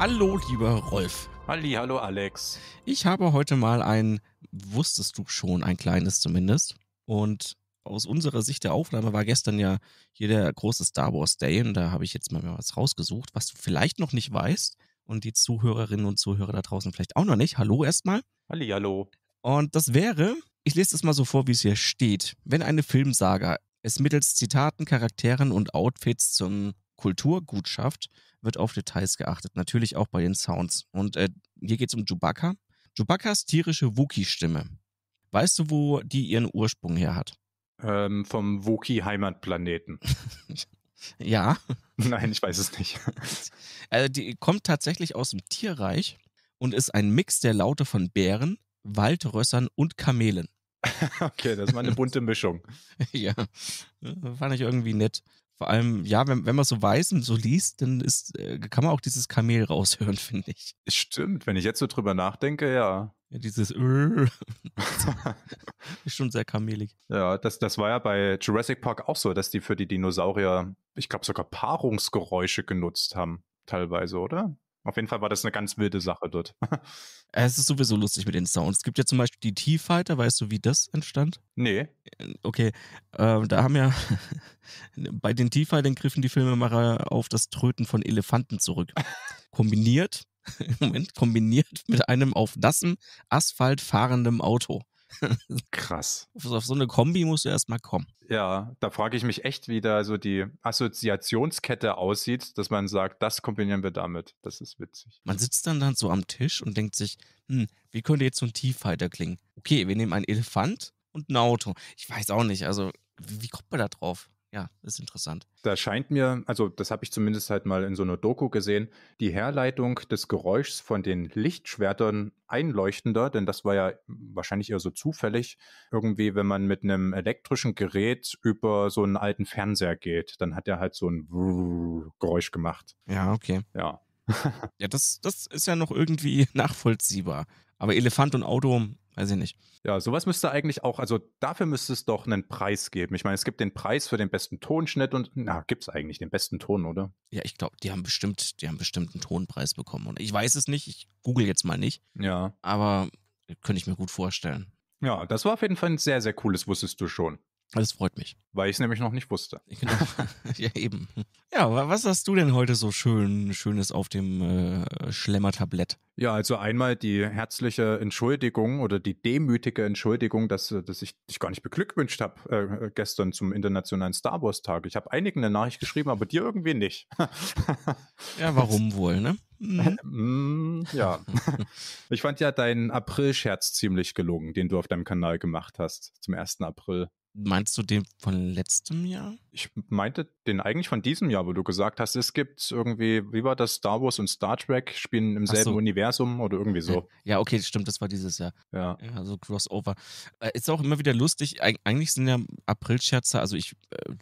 Hallo, lieber Rolf. Halli, hallo, Alex. Ich habe heute mal ein, wusstest du schon, ein kleines zumindest. Und aus unserer Sicht der Aufnahme war gestern ja hier der große Star Wars Day und da habe ich jetzt mal was rausgesucht, was du vielleicht noch nicht weißt und die Zuhörerinnen und Zuhörer da draußen vielleicht auch noch nicht. Hallo erstmal. Halli, hallo. Und das wäre, ich lese das mal so vor, wie es hier steht. Wenn eine Filmsaga es mittels Zitaten, Charakteren und Outfits zum Kulturgutschaft wird auf Details geachtet, natürlich auch bei den Sounds. Und äh, hier geht es um Chewbacca. Chewbaccas tierische Wookie-Stimme. Weißt du, wo die ihren Ursprung her hat? Ähm, vom Wookie-Heimatplaneten. ja. Nein, ich weiß es nicht. also die kommt tatsächlich aus dem Tierreich und ist ein Mix der Laute von Bären, Waldrössern und Kamelen. okay, das war eine bunte Mischung. ja, fand ich irgendwie nett. Vor allem, ja, wenn, wenn man so weiß und so liest, dann ist, äh, kann man auch dieses Kamel raushören, finde ich. Stimmt, wenn ich jetzt so drüber nachdenke, ja. Ja, dieses äh. ist schon sehr kamelig. Ja, das, das war ja bei Jurassic Park auch so, dass die für die Dinosaurier, ich glaube, sogar Paarungsgeräusche genutzt haben, teilweise, oder? Auf jeden Fall war das eine ganz wilde Sache dort. es ist sowieso lustig mit den Sounds. Es gibt ja zum Beispiel die T-Fighter, weißt du, wie das entstand? Nee. Äh, okay, äh, da haben ja bei den T-Fightern griffen die Filmemacher auf das Tröten von Elefanten zurück. kombiniert, Moment, kombiniert mit einem auf nassem Asphalt fahrenden Auto. Krass. Auf so eine Kombi musst du erstmal kommen. Ja, da frage ich mich echt, wie da so die Assoziationskette aussieht, dass man sagt, das kombinieren wir damit. Das ist witzig. Man sitzt dann dann so am Tisch und denkt sich, hm, wie könnte jetzt so ein Tiefhalter klingen? Okay, wir nehmen einen Elefant und ein Auto. Ich weiß auch nicht, also wie kommt man da drauf? ja, ist interessant. Da scheint mir, also das habe ich zumindest halt mal in so einer Doku gesehen, die Herleitung des Geräuschs von den Lichtschwertern einleuchtender, denn das war ja wahrscheinlich eher so zufällig, irgendwie, wenn man mit einem elektrischen Gerät über so einen alten Fernseher geht, dann hat er halt so ein Geräusch gemacht. Ja, okay. Ja. ja, das, das ist ja noch irgendwie nachvollziehbar. Aber Elefant und Auto weiß ich nicht. Ja, sowas müsste eigentlich auch, also dafür müsste es doch einen Preis geben. Ich meine, es gibt den Preis für den besten Tonschnitt und na, gibt es eigentlich den besten Ton, oder? Ja, ich glaube, die haben bestimmt, die haben bestimmt einen Tonpreis bekommen. Und ich weiß es nicht, ich google jetzt mal nicht. Ja. Aber äh, könnte ich mir gut vorstellen. Ja, das war auf jeden Fall ein sehr, sehr cooles, wusstest du schon. Das freut mich. Weil ich es nämlich noch nicht wusste. Genau. ja, eben. Ja, was hast du denn heute so schön, Schönes auf dem äh, Schlemmertablett? Ja, also einmal die herzliche Entschuldigung oder die demütige Entschuldigung, dass, äh, dass ich dich gar nicht beglückwünscht habe äh, äh, gestern zum Internationalen Star Wars Tag. Ich habe einigen eine Nachricht geschrieben, aber dir irgendwie nicht. ja, warum wohl, ne? Mhm. Mm. ja. Ich fand ja deinen April-Scherz ziemlich gelungen, den du auf deinem Kanal gemacht hast zum 1. April. Meinst du den von letztem Jahr? Ich meinte den eigentlich von diesem Jahr, wo du gesagt hast, es gibt irgendwie, wie war das, Star Wars und Star Trek spielen im selben so. Universum oder irgendwie so. Ja, okay, stimmt, das war dieses Jahr. Ja. ja also Crossover. Äh, ist auch immer wieder lustig. Eig eigentlich sind ja April-Scherze, also ich,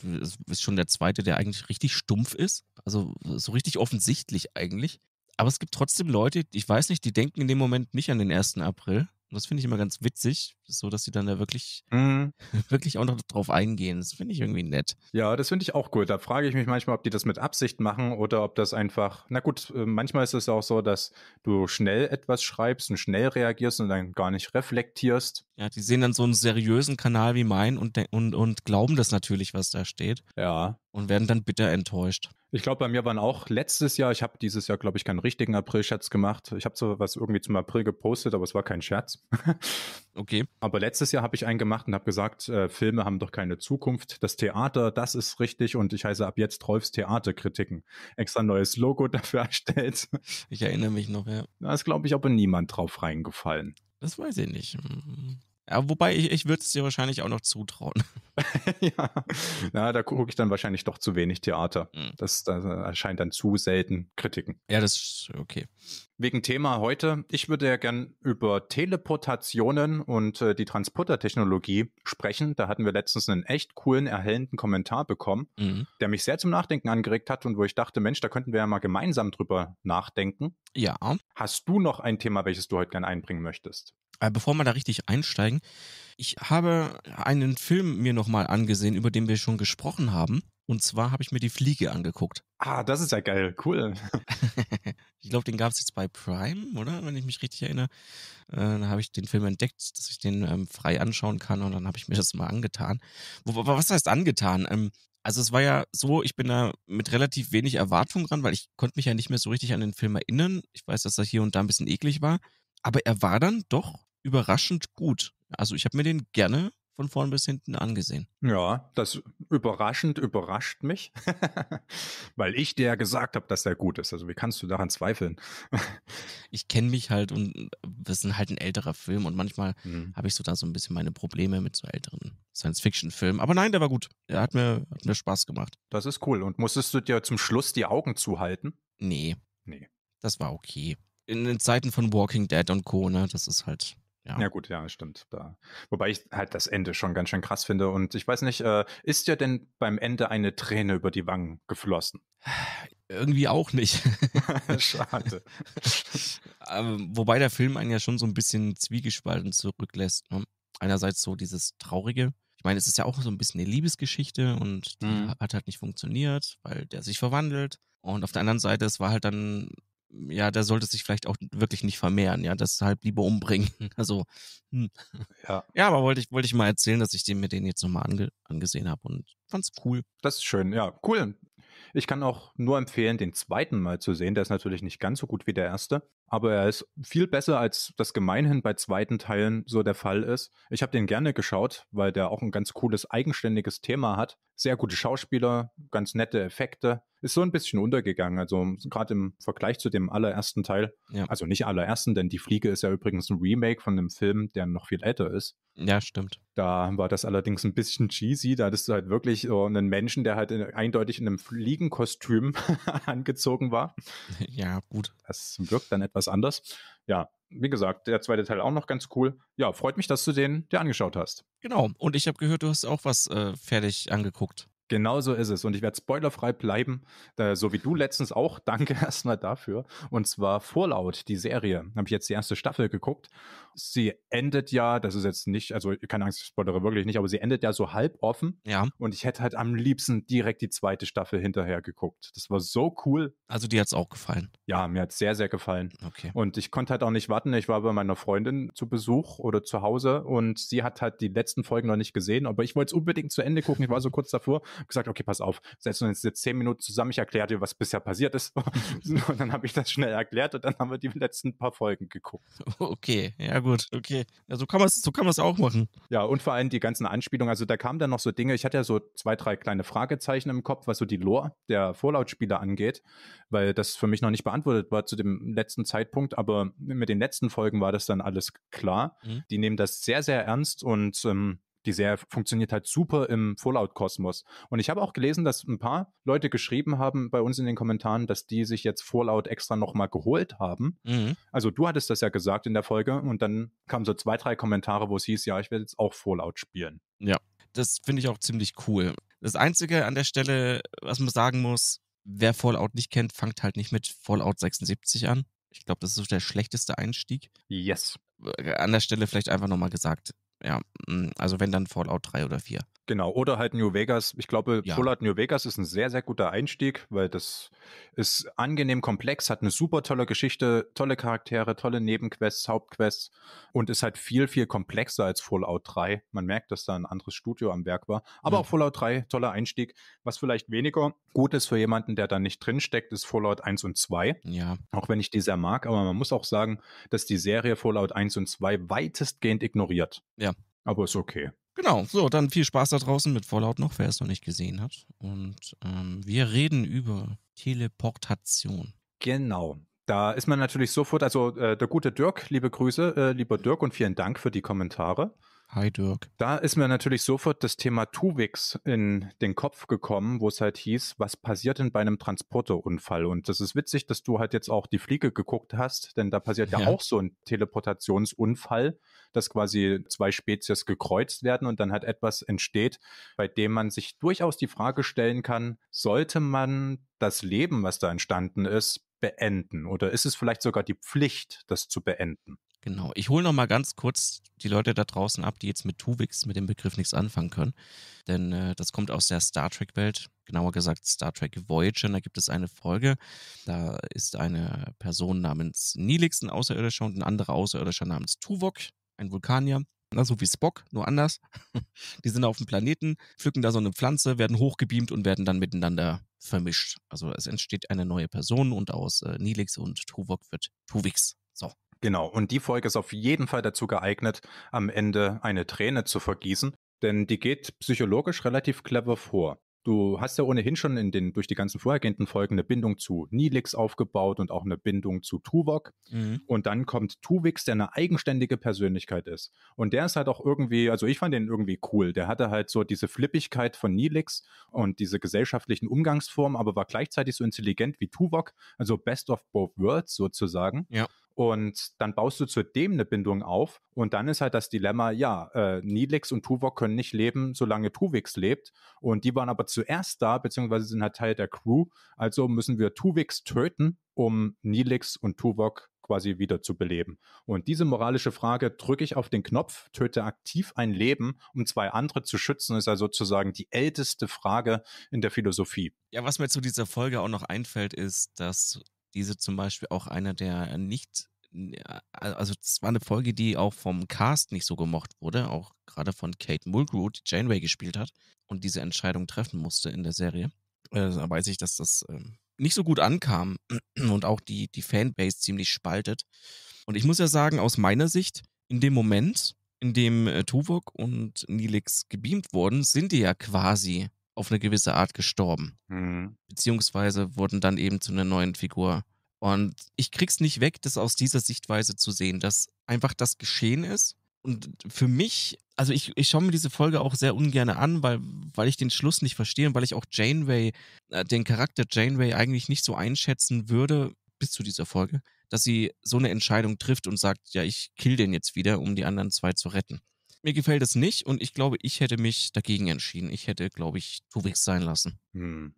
das äh, ist schon der zweite, der eigentlich richtig stumpf ist. Also so richtig offensichtlich eigentlich. Aber es gibt trotzdem Leute, ich weiß nicht, die denken in dem Moment nicht an den 1. April. Und das finde ich immer ganz witzig, so dass sie dann da wirklich, mhm. wirklich auch noch drauf eingehen. Das finde ich irgendwie nett. Ja, das finde ich auch gut. Da frage ich mich manchmal, ob die das mit Absicht machen oder ob das einfach, na gut, äh, manchmal ist es auch so, dass du schnell etwas schreibst und schnell reagierst und dann gar nicht reflektierst. Ja, die sehen dann so einen seriösen Kanal wie mein und, und, und glauben das natürlich, was da steht. Ja. Und werden dann bitter enttäuscht. Ich glaube, bei mir waren auch letztes Jahr, ich habe dieses Jahr, glaube ich, keinen richtigen April-Scherz gemacht. Ich habe so was irgendwie zum April gepostet, aber es war kein Scherz. Okay. Aber letztes Jahr habe ich einen gemacht und habe gesagt, äh, Filme haben doch keine Zukunft. Das Theater, das ist richtig und ich heiße ab jetzt Rolfs Theaterkritiken. Extra neues Logo dafür erstellt. Ich erinnere mich noch, ja. Da ist, glaube ich, aber niemand drauf reingefallen. Das weiß ich nicht. Hm, hm. Ja, wobei ich, ich würde es dir wahrscheinlich auch noch zutrauen. ja, na, da gucke ich dann wahrscheinlich doch zu wenig Theater. Mhm. Das, das erscheint dann zu selten Kritiken. Ja, das ist okay. Wegen Thema heute, ich würde ja gern über Teleportationen und äh, die Transportertechnologie sprechen. Da hatten wir letztens einen echt coolen, erhellenden Kommentar bekommen, mhm. der mich sehr zum Nachdenken angeregt hat und wo ich dachte, Mensch, da könnten wir ja mal gemeinsam drüber nachdenken. Ja. Hast du noch ein Thema, welches du heute gern einbringen möchtest? Äh, bevor wir da richtig einsteigen, ich habe einen Film mir nochmal angesehen, über den wir schon gesprochen haben. Und zwar habe ich mir die Fliege angeguckt. Ah, das ist ja geil, cool. ich glaube, den gab es jetzt bei Prime, oder? Wenn ich mich richtig erinnere. Äh, da habe ich den Film entdeckt, dass ich den ähm, frei anschauen kann und dann habe ich mir das mal angetan. Wo, was heißt angetan? Ähm, also es war ja so, ich bin da mit relativ wenig Erwartung dran, weil ich konnte mich ja nicht mehr so richtig an den Film erinnern. Ich weiß, dass er hier und da ein bisschen eklig war. Aber er war dann doch überraschend gut. Also ich habe mir den gerne von vorn bis hinten angesehen. Ja, das überraschend überrascht mich, weil ich dir ja gesagt habe, dass der gut ist. Also wie kannst du daran zweifeln? ich kenne mich halt und äh, das ist halt ein älterer Film und manchmal mhm. habe ich so da so ein bisschen meine Probleme mit so älteren Science-Fiction-Filmen. Aber nein, der war gut. Der hat mir, hat mir Spaß gemacht. Das ist cool. Und musstest du dir zum Schluss die Augen zuhalten? Nee. Nee. Das war okay. In den Zeiten von Walking Dead und Co., ne, das ist halt ja. ja. gut, ja, stimmt. Da. Wobei ich halt das Ende schon ganz schön krass finde. Und ich weiß nicht, äh, ist dir denn beim Ende eine Träne über die Wangen geflossen? Irgendwie auch nicht. Schade. ähm, wobei der Film einen ja schon so ein bisschen zwiegespalten zurücklässt. Ne? Einerseits so dieses Traurige. Ich meine, es ist ja auch so ein bisschen eine Liebesgeschichte und die mhm. hat halt nicht funktioniert, weil der sich verwandelt. Und auf der anderen Seite, es war halt dann ja, da sollte es sich vielleicht auch wirklich nicht vermehren, ja, deshalb lieber umbringen. Also, hm. ja. ja, aber wollte ich, wollte ich mal erzählen, dass ich den mir den jetzt nochmal ange, angesehen habe und fand's cool. Das ist schön, ja, cool. Ich kann auch nur empfehlen, den zweiten mal zu sehen. Der ist natürlich nicht ganz so gut wie der erste, aber er ist viel besser, als das gemeinhin bei zweiten Teilen so der Fall ist. Ich habe den gerne geschaut, weil der auch ein ganz cooles, eigenständiges Thema hat. Sehr gute Schauspieler, ganz nette Effekte. Ist so ein bisschen untergegangen, also gerade im Vergleich zu dem allerersten Teil. Ja. Also nicht allerersten, denn Die Fliege ist ja übrigens ein Remake von einem Film, der noch viel älter ist. Ja, stimmt. Da war das allerdings ein bisschen cheesy. Da hattest du halt wirklich so einen Menschen, der halt in, eindeutig in einem Fliegenkostüm angezogen war. Ja, gut. Das wirkt dann etwas was anders. Ja, wie gesagt, der zweite Teil auch noch ganz cool. Ja, freut mich, dass du den dir angeschaut hast. Genau. Und ich habe gehört, du hast auch was äh, fertig angeguckt. Genau so ist es. Und ich werde spoilerfrei bleiben, äh, so wie du letztens auch. Danke erstmal dafür. Und zwar Vorlaut, die Serie. Habe ich jetzt die erste Staffel geguckt sie endet ja, das ist jetzt nicht, also keine Angst, ich spoilere wirklich nicht, aber sie endet ja so halb offen. Ja. Und ich hätte halt am liebsten direkt die zweite Staffel hinterher geguckt. Das war so cool. Also dir hat es auch gefallen? Ja, mir hat es sehr, sehr gefallen. Okay. Und ich konnte halt auch nicht warten. Ich war bei meiner Freundin zu Besuch oder zu Hause und sie hat halt die letzten Folgen noch nicht gesehen, aber ich wollte es unbedingt zu Ende gucken. Ich war so kurz davor gesagt, okay, pass auf, setzen wir uns jetzt zehn Minuten zusammen. Ich erkläre dir, was bisher passiert ist. und dann habe ich das schnell erklärt und dann haben wir die letzten paar Folgen geguckt. Okay, ja gut gut, okay. Ja, so kann man es so auch machen. Ja, und vor allem die ganzen Anspielungen. Also da kamen dann noch so Dinge. Ich hatte ja so zwei, drei kleine Fragezeichen im Kopf, was so die Lore der Vorlautspiele angeht, weil das für mich noch nicht beantwortet war zu dem letzten Zeitpunkt. Aber mit den letzten Folgen war das dann alles klar. Mhm. Die nehmen das sehr, sehr ernst und ähm, die Serie funktioniert halt super im Fallout-Kosmos. Und ich habe auch gelesen, dass ein paar Leute geschrieben haben bei uns in den Kommentaren, dass die sich jetzt Fallout extra nochmal geholt haben. Mhm. Also du hattest das ja gesagt in der Folge und dann kamen so zwei, drei Kommentare, wo es hieß, ja, ich werde jetzt auch Fallout spielen. Ja, das finde ich auch ziemlich cool. Das Einzige an der Stelle, was man sagen muss, wer Fallout nicht kennt, fangt halt nicht mit Fallout 76 an. Ich glaube, das ist so der schlechteste Einstieg. Yes. Äh, an der Stelle vielleicht einfach nochmal gesagt, ja, mm, also wenn dann Fallout 3 oder 4. Genau, oder halt New Vegas. Ich glaube, ja. Pollard New Vegas ist ein sehr, sehr guter Einstieg, weil das ist angenehm komplex, hat eine super tolle Geschichte, tolle Charaktere, tolle Nebenquests, Hauptquests und ist halt viel, viel komplexer als Fallout 3. Man merkt, dass da ein anderes Studio am Werk war. Aber mhm. auch Fallout 3, toller Einstieg. Was vielleicht weniger gut ist für jemanden, der da nicht drinsteckt, ist Fallout 1 und 2. Ja. Auch wenn ich die sehr mag, aber man muss auch sagen, dass die Serie Fallout 1 und 2 weitestgehend ignoriert. Ja. Aber ist okay. Genau, so, dann viel Spaß da draußen mit Fallout noch, wer es noch nicht gesehen hat. Und ähm, wir reden über Teleportation. Genau. Da ist man natürlich sofort, also äh, der gute Dirk, liebe Grüße, äh, lieber Dirk und vielen Dank für die Kommentare. Hi Dirk. Da ist mir natürlich sofort das Thema Tuwix in den Kopf gekommen, wo es halt hieß, was passiert denn bei einem Transporterunfall? Und das ist witzig, dass du halt jetzt auch die Fliege geguckt hast, denn da passiert ja, ja auch so ein Teleportationsunfall dass quasi zwei Spezies gekreuzt werden und dann hat etwas entsteht, bei dem man sich durchaus die Frage stellen kann, sollte man das Leben, was da entstanden ist, beenden? Oder ist es vielleicht sogar die Pflicht, das zu beenden? Genau. Ich hole nochmal ganz kurz die Leute da draußen ab, die jetzt mit Tuvix mit dem Begriff nichts anfangen können, denn äh, das kommt aus der Star Trek Welt, genauer gesagt Star Trek Voyager. Da gibt es eine Folge, da ist eine Person namens Nilix ein Außerirdischer und ein anderer Außerirdischer namens Tuvok ein Vulkanier. Na, so wie Spock, nur anders. Die sind auf dem Planeten, pflücken da so eine Pflanze, werden hochgebeamt und werden dann miteinander vermischt. Also es entsteht eine neue Person und aus äh, Nilix und Tuvok wird Tuvix. So. Genau, und die Folge ist auf jeden Fall dazu geeignet, am Ende eine Träne zu vergießen, denn die geht psychologisch relativ clever vor. Du hast ja ohnehin schon in den, durch die ganzen vorhergehenden Folgen eine Bindung zu Nilix aufgebaut und auch eine Bindung zu Tuvok. Mhm. Und dann kommt Tuvix, der eine eigenständige Persönlichkeit ist. Und der ist halt auch irgendwie, also ich fand den irgendwie cool. Der hatte halt so diese Flippigkeit von Nilix und diese gesellschaftlichen Umgangsformen, aber war gleichzeitig so intelligent wie Tuvok. Also best of both worlds sozusagen. Ja. Und dann baust du zudem eine Bindung auf. Und dann ist halt das Dilemma, ja, äh, Nidlix und Tuvok können nicht leben, solange Tuvix lebt. Und die waren aber zuerst da, beziehungsweise sind halt Teil der Crew. Also müssen wir Tuvix töten, um Nilix und Tuvok quasi wieder zu beleben. Und diese moralische Frage drücke ich auf den Knopf, töte aktiv ein Leben, um zwei andere zu schützen, ist also sozusagen die älteste Frage in der Philosophie. Ja, was mir zu dieser Folge auch noch einfällt, ist, dass diese zum Beispiel auch einer der nicht, also es war eine Folge, die auch vom Cast nicht so gemocht wurde, auch gerade von Kate Mulgrew, die Janeway gespielt hat und diese Entscheidung treffen musste in der Serie. Äh, da weiß ich, dass das ähm, nicht so gut ankam und auch die, die Fanbase ziemlich spaltet. Und ich muss ja sagen, aus meiner Sicht, in dem Moment, in dem äh, Tuvok und Nilix gebeamt wurden, sind die ja quasi auf eine gewisse Art gestorben. Mhm. Beziehungsweise wurden dann eben zu einer neuen Figur. Und ich krieg's nicht weg, das aus dieser Sichtweise zu sehen, dass einfach das geschehen ist. Und für mich, also ich, ich schaue mir diese Folge auch sehr ungern an, weil, weil ich den Schluss nicht verstehe und weil ich auch Janeway, äh, den Charakter Janeway eigentlich nicht so einschätzen würde bis zu dieser Folge, dass sie so eine Entscheidung trifft und sagt, ja, ich kill den jetzt wieder, um die anderen zwei zu retten. Mir gefällt es nicht und ich glaube, ich hätte mich dagegen entschieden. Ich hätte, glaube ich, Tuvix sein lassen. Hm.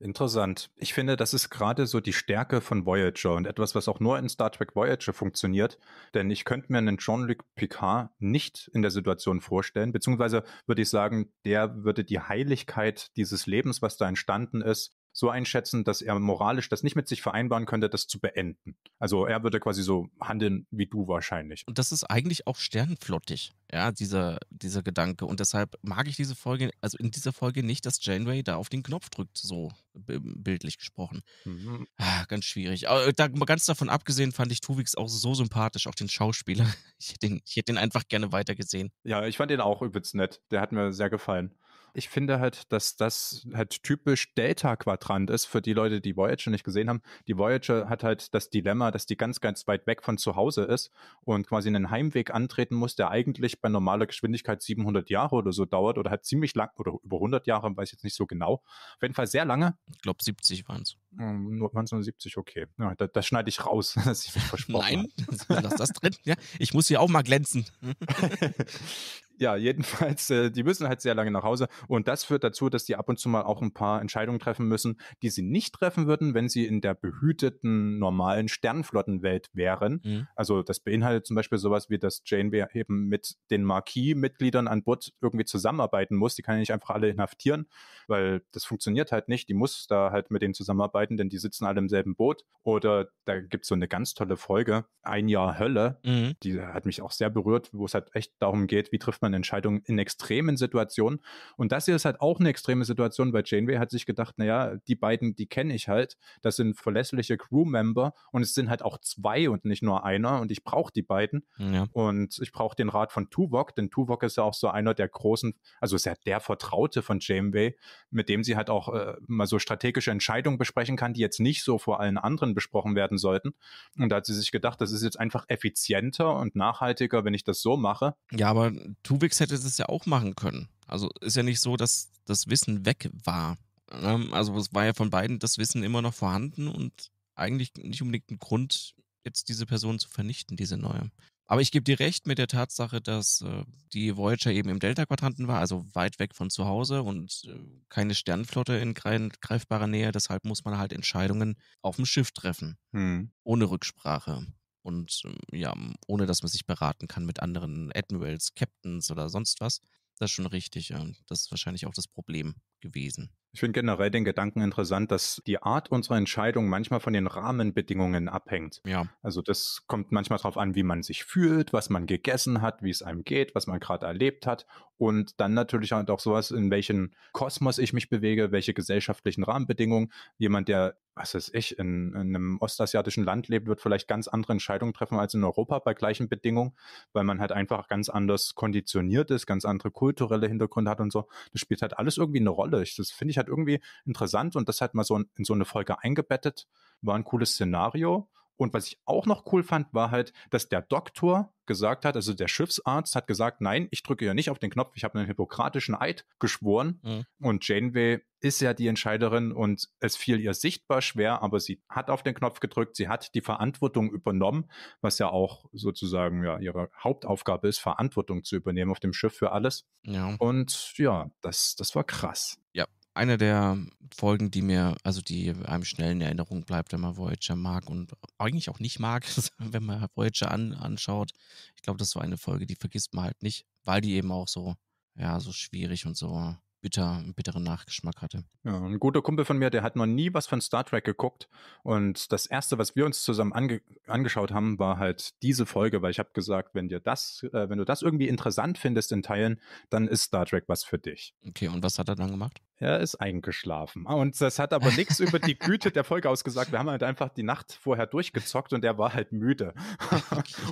Interessant. Ich finde, das ist gerade so die Stärke von Voyager und etwas, was auch nur in Star Trek Voyager funktioniert. Denn ich könnte mir einen Jean-Luc Picard nicht in der Situation vorstellen, beziehungsweise würde ich sagen, der würde die Heiligkeit dieses Lebens, was da entstanden ist, so einschätzen, dass er moralisch das nicht mit sich vereinbaren könnte, das zu beenden. Also er würde quasi so handeln wie du wahrscheinlich. Und das ist eigentlich auch sternflottig, ja, dieser, dieser Gedanke. Und deshalb mag ich diese Folge, also in dieser Folge nicht, dass Janeway da auf den Knopf drückt, so bildlich gesprochen. Mhm. Ah, ganz schwierig. Aber äh, da, ganz davon abgesehen fand ich Tuvix auch so sympathisch, auch den Schauspieler. Ich hätte ihn, ich hätte ihn einfach gerne weitergesehen. Ja, ich fand ihn auch übelst nett. Der hat mir sehr gefallen ich finde halt, dass das halt typisch Delta-Quadrant ist für die Leute, die Voyager nicht gesehen haben. Die Voyager hat halt das Dilemma, dass die ganz, ganz weit weg von zu Hause ist und quasi einen Heimweg antreten muss, der eigentlich bei normaler Geschwindigkeit 700 Jahre oder so dauert oder halt ziemlich lang oder über 100 Jahre, weiß ich jetzt nicht so genau. Auf jeden Fall sehr lange. Ich glaube, 70 waren es. 1970, hm, okay. Ja, das, das schneide ich raus, dass ich mich versprochen Nein, lass das drin. Ja, ich muss hier auch mal glänzen. ja, jedenfalls, äh, die müssen halt sehr lange nach Hause. Und das führt dazu, dass die ab und zu mal auch ein paar Entscheidungen treffen müssen, die sie nicht treffen würden, wenn sie in der behüteten, normalen Sternflottenwelt wären. Mhm. Also das beinhaltet zum Beispiel sowas wie, dass Janeway eben mit den Marquis-Mitgliedern an Bord irgendwie zusammenarbeiten muss. Die kann ja nicht einfach alle inhaftieren, weil das funktioniert halt nicht. Die muss da halt mit denen zusammenarbeiten arbeiten, denn die sitzen alle im selben Boot. Oder da gibt es so eine ganz tolle Folge, Ein Jahr Hölle, mhm. die hat mich auch sehr berührt, wo es halt echt darum geht, wie trifft man Entscheidungen in extremen Situationen. Und das hier ist halt auch eine extreme Situation, weil Janeway hat sich gedacht, naja, die beiden, die kenne ich halt, das sind verlässliche Crewmember und es sind halt auch zwei und nicht nur einer und ich brauche die beiden. Ja. Und ich brauche den Rat von Tuvok, denn Tuvok ist ja auch so einer der großen, also ist ja der Vertraute von Janeway, mit dem sie halt auch äh, mal so strategische Entscheidungen besprechen besprechen kann, die jetzt nicht so vor allen anderen besprochen werden sollten. Und da hat sie sich gedacht, das ist jetzt einfach effizienter und nachhaltiger, wenn ich das so mache. Ja, aber Tuvix hätte das ja auch machen können. Also ist ja nicht so, dass das Wissen weg war. Ne? Also es war ja von beiden das Wissen immer noch vorhanden und eigentlich nicht unbedingt ein Grund, jetzt diese Person zu vernichten, diese neue. Aber ich gebe dir recht mit der Tatsache, dass äh, die Voyager eben im Delta-Quadranten war, also weit weg von zu Hause und äh, keine Sternflotte in greifbarer Nähe. Deshalb muss man halt Entscheidungen auf dem Schiff treffen. Hm. Ohne Rücksprache. Und ähm, ja, ohne dass man sich beraten kann mit anderen Admirals, Captains oder sonst was. Das ist schon richtig. Ja. Das ist wahrscheinlich auch das Problem gewesen. Ich finde generell den Gedanken interessant, dass die Art unserer Entscheidung manchmal von den Rahmenbedingungen abhängt. Ja. Also das kommt manchmal darauf an, wie man sich fühlt, was man gegessen hat, wie es einem geht, was man gerade erlebt hat und dann natürlich halt auch sowas, in welchen Kosmos ich mich bewege, welche gesellschaftlichen Rahmenbedingungen. Jemand, der was weiß ich, in, in, einem ostasiatischen Land lebt, wird vielleicht ganz andere Entscheidungen treffen als in Europa bei gleichen Bedingungen, weil man halt einfach ganz anders konditioniert ist, ganz andere kulturelle Hintergründe hat und so. Das spielt halt alles irgendwie eine Rolle. Ich, das finde ich halt irgendwie interessant und das hat mal so in, in so eine Folge eingebettet. War ein cooles Szenario. Und was ich auch noch cool fand, war halt, dass der Doktor gesagt hat, also der Schiffsarzt hat gesagt, nein, ich drücke ja nicht auf den Knopf, ich habe einen hippokratischen Eid geschworen. Mhm. Und Janeway ist ja die Entscheiderin und es fiel ihr sichtbar schwer, aber sie hat auf den Knopf gedrückt, sie hat die Verantwortung übernommen, was ja auch sozusagen ja ihre Hauptaufgabe ist, Verantwortung zu übernehmen auf dem Schiff für alles. Ja. Und ja, das, das war krass. Ja, eine der Folgen, die mir, also die einem schnell in Erinnerung bleibt, wenn man Voyager mag und eigentlich auch nicht mag, wenn man Voyager an, anschaut. Ich glaube, das ist so eine Folge, die vergisst man halt nicht, weil die eben auch so, ja, so schwierig und so bitter, einen bitteren Nachgeschmack hatte. Ja, ein guter Kumpel von mir, der hat noch nie was von Star Trek geguckt. Und das erste, was wir uns zusammen ange angeschaut haben, war halt diese Folge, weil ich habe gesagt, wenn dir das, äh, wenn du das irgendwie interessant findest in Teilen, dann ist Star Trek was für dich. Okay, und was hat er dann gemacht? Er ist eingeschlafen. Und das hat aber nichts über die Güte der Folge ausgesagt. Wir haben halt einfach die Nacht vorher durchgezockt und er war halt müde.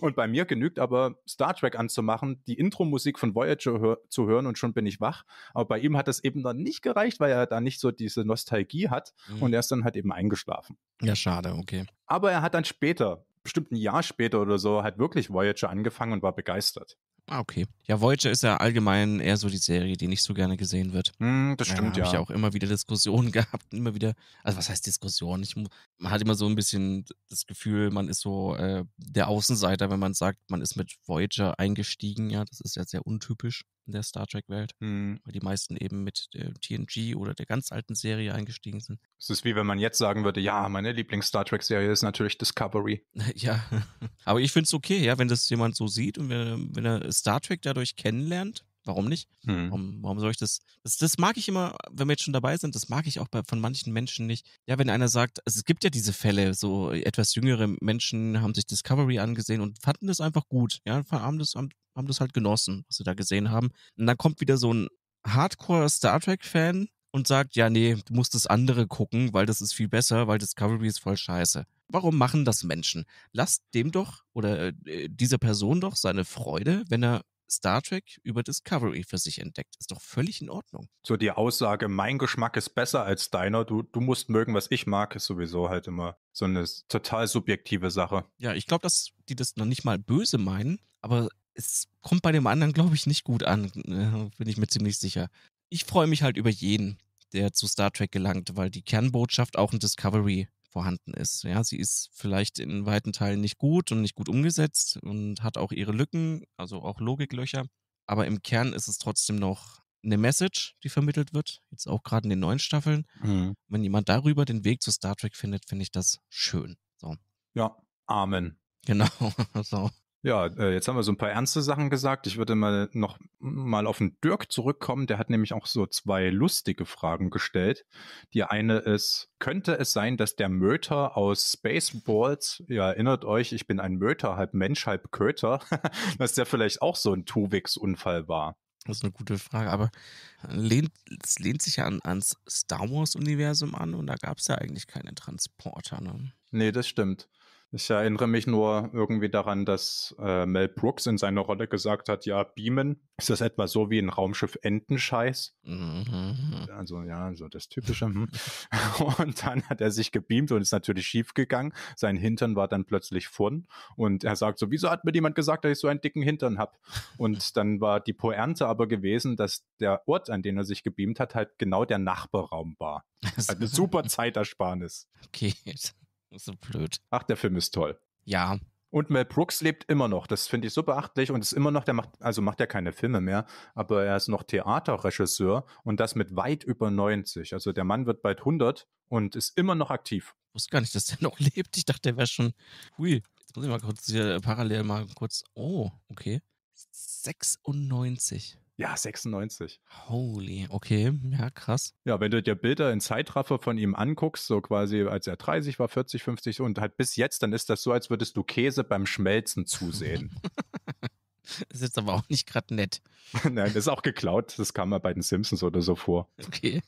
und bei mir genügt aber Star Trek anzumachen, die Intro-Musik von Voyager hör zu hören und schon bin ich wach. Aber bei ihm hat das eben dann nicht gereicht, weil er da nicht so diese Nostalgie hat mhm. und er ist dann halt eben eingeschlafen. Ja, schade, okay. Aber er hat dann später, bestimmt ein Jahr später oder so, hat wirklich Voyager angefangen und war begeistert. Ah, okay. Ja, Voyager ist ja allgemein eher so die Serie, die nicht so gerne gesehen wird. Mm, das stimmt, ja. Da habe ja. ich auch immer wieder Diskussionen gehabt. Immer wieder, also was heißt Diskussion? Ich, man hat immer so ein bisschen das Gefühl, man ist so äh, der Außenseiter, wenn man sagt, man ist mit Voyager eingestiegen. Ja, das ist ja sehr untypisch in der Star Trek-Welt, mhm. weil die meisten eben mit äh, TNG oder der ganz alten Serie eingestiegen sind. Es ist wie wenn man jetzt sagen würde, ja, meine Lieblings-Star Trek-Serie ist natürlich Discovery. ja, aber ich finde es okay, ja, wenn das jemand so sieht und wenn, wenn er Star Trek dadurch kennenlernt, Warum nicht? Hm. Warum, warum soll ich das? das? das? mag ich immer, wenn wir jetzt schon dabei sind, das mag ich auch bei, von manchen Menschen nicht. Ja, wenn einer sagt, also es gibt ja diese Fälle, so etwas jüngere Menschen haben sich Discovery angesehen und fanden das einfach gut. Ja, haben das, haben, haben das halt genossen, was sie da gesehen haben. Und dann kommt wieder so ein Hardcore-Star Trek-Fan und sagt, ja, nee, du musst das andere gucken, weil das ist viel besser, weil Discovery ist voll scheiße. Warum machen das Menschen? Lasst dem doch oder äh, dieser Person doch seine Freude, wenn er Star Trek über Discovery für sich entdeckt. Ist doch völlig in Ordnung. So die Aussage, mein Geschmack ist besser als deiner, du, du musst mögen, was ich mag, ist sowieso halt immer so eine total subjektive Sache. Ja, ich glaube, dass die das noch nicht mal böse meinen, aber es kommt bei dem anderen, glaube ich, nicht gut an, ne, bin ich mir ziemlich sicher. Ich freue mich halt über jeden, der zu Star Trek gelangt, weil die Kernbotschaft auch in Discovery vorhanden ist. Ja, sie ist vielleicht in weiten Teilen nicht gut und nicht gut umgesetzt und hat auch ihre Lücken, also auch Logiklöcher. Aber im Kern ist es trotzdem noch eine Message, die vermittelt wird, jetzt auch gerade in den neuen Staffeln. Mhm. Wenn jemand darüber den Weg zu Star Trek findet, finde ich das schön. So. Ja, Amen. Genau. so. Ja, äh, jetzt haben wir so ein paar ernste Sachen gesagt. Ich würde mal noch mal auf den Dirk zurückkommen. Der hat nämlich auch so zwei lustige Fragen gestellt. Die eine ist, könnte es sein, dass der Möter aus Spaceballs, ihr erinnert euch, ich bin ein Möter, halb Mensch, halb Köter, dass der vielleicht auch so ein Tuwix-Unfall war? Das ist eine gute Frage, aber lehnt, es lehnt sich ja an, ans Star Wars-Universum an und da gab es ja eigentlich keine Transporter. Ne? Nee, das stimmt. Ich erinnere mich nur irgendwie daran, dass äh, Mel Brooks in seiner Rolle gesagt hat, ja, beamen, ist das etwa so wie ein Raumschiff Entenscheiß? Mhm. mhm, mhm. Also ja, so das typische. Hm. und dann hat er sich gebeamt und ist natürlich schief gegangen. Sein Hintern war dann plötzlich vorn. und er sagt so, wieso hat mir jemand gesagt, dass ich so einen dicken Hintern habe? Und dann war die Poernte aber gewesen, dass der Ort, an den er sich gebeamt hat, halt genau der Nachbarraum war. Also super Zeitersparnis. Okay. So blöd. Ach, der Film ist toll. Ja. Und Mel Brooks lebt immer noch. Das finde ich so beachtlich und ist immer noch, der macht, also macht er keine Filme mehr, aber er ist noch Theaterregisseur und das mit weit über 90. Also der Mann wird bald 100 und ist immer noch aktiv. Ich wusste gar nicht, dass der noch lebt. Ich dachte, der wäre schon, hui, jetzt muss ich mal kurz hier parallel mal kurz, oh, okay. 96. Ja, 96. Holy, okay, ja, krass. Ja, wenn du dir Bilder in Zeitraffer von ihm anguckst, so quasi als er 30 war, 40, 50 und halt bis jetzt, dann ist das so, als würdest du Käse beim Schmelzen zusehen. Das ist jetzt aber auch nicht gerade nett. Nein, das ist auch geklaut. Das kam mal bei den Simpsons oder so vor. Okay.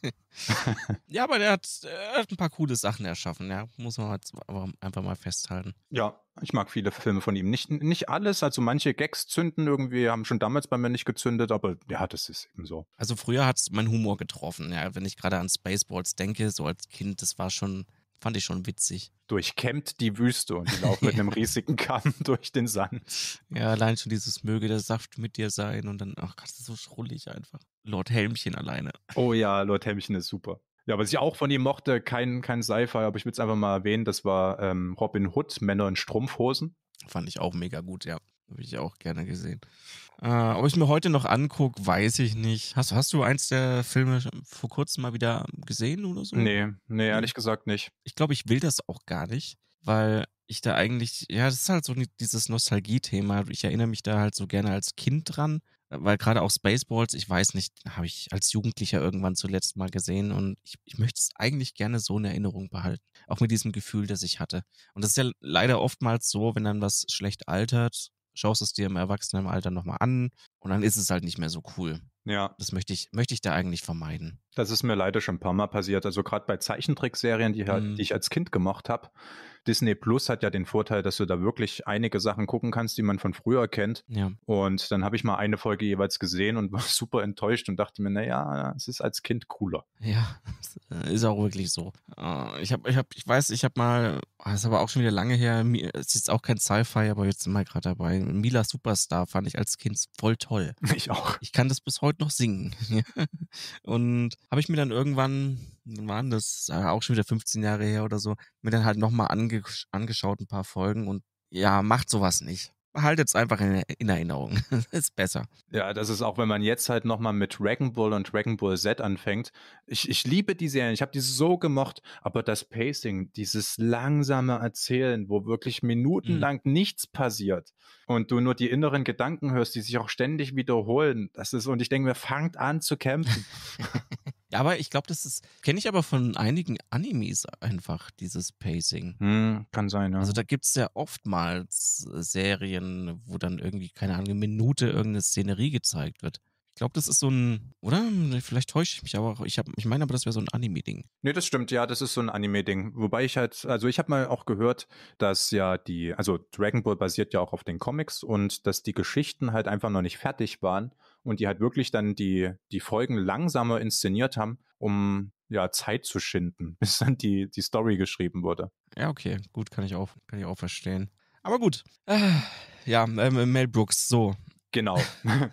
ja, aber der hat, er äh, hat ein paar coole Sachen erschaffen. Ja, muss man jetzt einfach mal festhalten. Ja, ich mag viele Filme von ihm. Nicht, nicht alles, also manche Gags zünden irgendwie, haben schon damals bei mir nicht gezündet, aber ja, das ist eben so. Also früher hat es mein Humor getroffen, ja. Wenn ich gerade an Spaceballs denke, so als Kind, das war schon Fand ich schon witzig. Durchkämmt die Wüste und die laufen mit einem riesigen Kamm durch den Sand. Ja, allein schon dieses möge der Saft mit dir sein und dann, ach Gott, das ist so schrullig einfach. Lord Helmchen alleine. Oh ja, Lord Helmchen ist super. Ja, was ich auch von ihm mochte, kein, kein Sci-Fi, aber ich will es einfach mal erwähnen, das war ähm, Robin Hood, Männer in Strumpfhosen. Fand ich auch mega gut, ja. Habe ich auch gerne gesehen. Äh, ob ich mir heute noch angucke, weiß ich nicht. Hast, hast du eins der Filme vor kurzem mal wieder gesehen oder so? Nee, nee, hm. ehrlich gesagt nicht. Ich glaube, ich will das auch gar nicht, weil ich da eigentlich, ja, das ist halt so dieses Nostalgie-Thema. Ich erinnere mich da halt so gerne als Kind dran, weil gerade auch Spaceballs, ich weiß nicht, habe ich als Jugendlicher irgendwann zuletzt mal gesehen und ich, ich möchte es eigentlich gerne so in Erinnerung behalten. Auch mit diesem Gefühl, das ich hatte. Und das ist ja leider oftmals so, wenn dann was schlecht altert schaust es dir im Erwachsenenalter nochmal an und dann ist es halt nicht mehr so cool. Ja. Das möchte ich, möchte ich da eigentlich vermeiden. Das ist mir leider schon ein paar Mal passiert. Also gerade bei Zeichentrickserien, die, halt, mhm. die ich als Kind gemacht habe. Disney Plus hat ja den Vorteil, dass du da wirklich einige Sachen gucken kannst, die man von früher kennt. Ja. Und dann habe ich mal eine Folge jeweils gesehen und war super enttäuscht und dachte mir, naja, es ist als Kind cooler. Ja, ist auch wirklich so. Äh, ich habe, ich habe, ich weiß, ich habe mal, das ah, ist aber auch schon wieder lange her, es ist auch kein Sci-Fi, aber jetzt sind wir gerade dabei. Mila Superstar fand ich als Kind voll toll. Ich auch. Ich kann das bis heute noch singen. und habe ich mir dann irgendwann, waren das auch schon wieder 15 Jahre her oder so, mir dann halt nochmal ange angeschaut, ein paar Folgen und ja, macht sowas nicht haltet es einfach in, in Erinnerung. ist besser. Ja, das ist auch, wenn man jetzt halt nochmal mit Dragon Ball und Dragon Ball Z anfängt. Ich, ich liebe die Serien, ich habe die so gemocht, aber das Pacing, dieses langsame Erzählen, wo wirklich mhm. minutenlang mhm. nichts passiert und du nur die inneren Gedanken hörst, die sich auch ständig wiederholen, das ist, und ich denke mir, fangt an zu kämpfen. Aber ich glaube, das ist, kenne ich aber von einigen Animes einfach, dieses Pacing. Hm, kann sein, ja. Also da gibt es ja oftmals äh, Serien, wo dann irgendwie, keine Ahnung, eine Minute irgendeine Szenerie gezeigt wird. Ich glaube, das ist so ein, oder? Vielleicht täusche ich mich, aber auch, ich, ich meine aber, das wäre so ein Anime-Ding. Nee, das stimmt, ja, das ist so ein Anime-Ding. Wobei ich halt, also ich habe mal auch gehört, dass ja die, also Dragon Ball basiert ja auch auf den Comics und dass die Geschichten halt einfach noch nicht fertig waren und die halt wirklich dann die, die Folgen langsamer inszeniert haben, um ja, Zeit zu schinden, bis dann die, die Story geschrieben wurde. Ja, okay, gut, kann ich auch, kann ich auch verstehen. Aber gut, äh, ja, äh, Mel Brooks, so, Genau.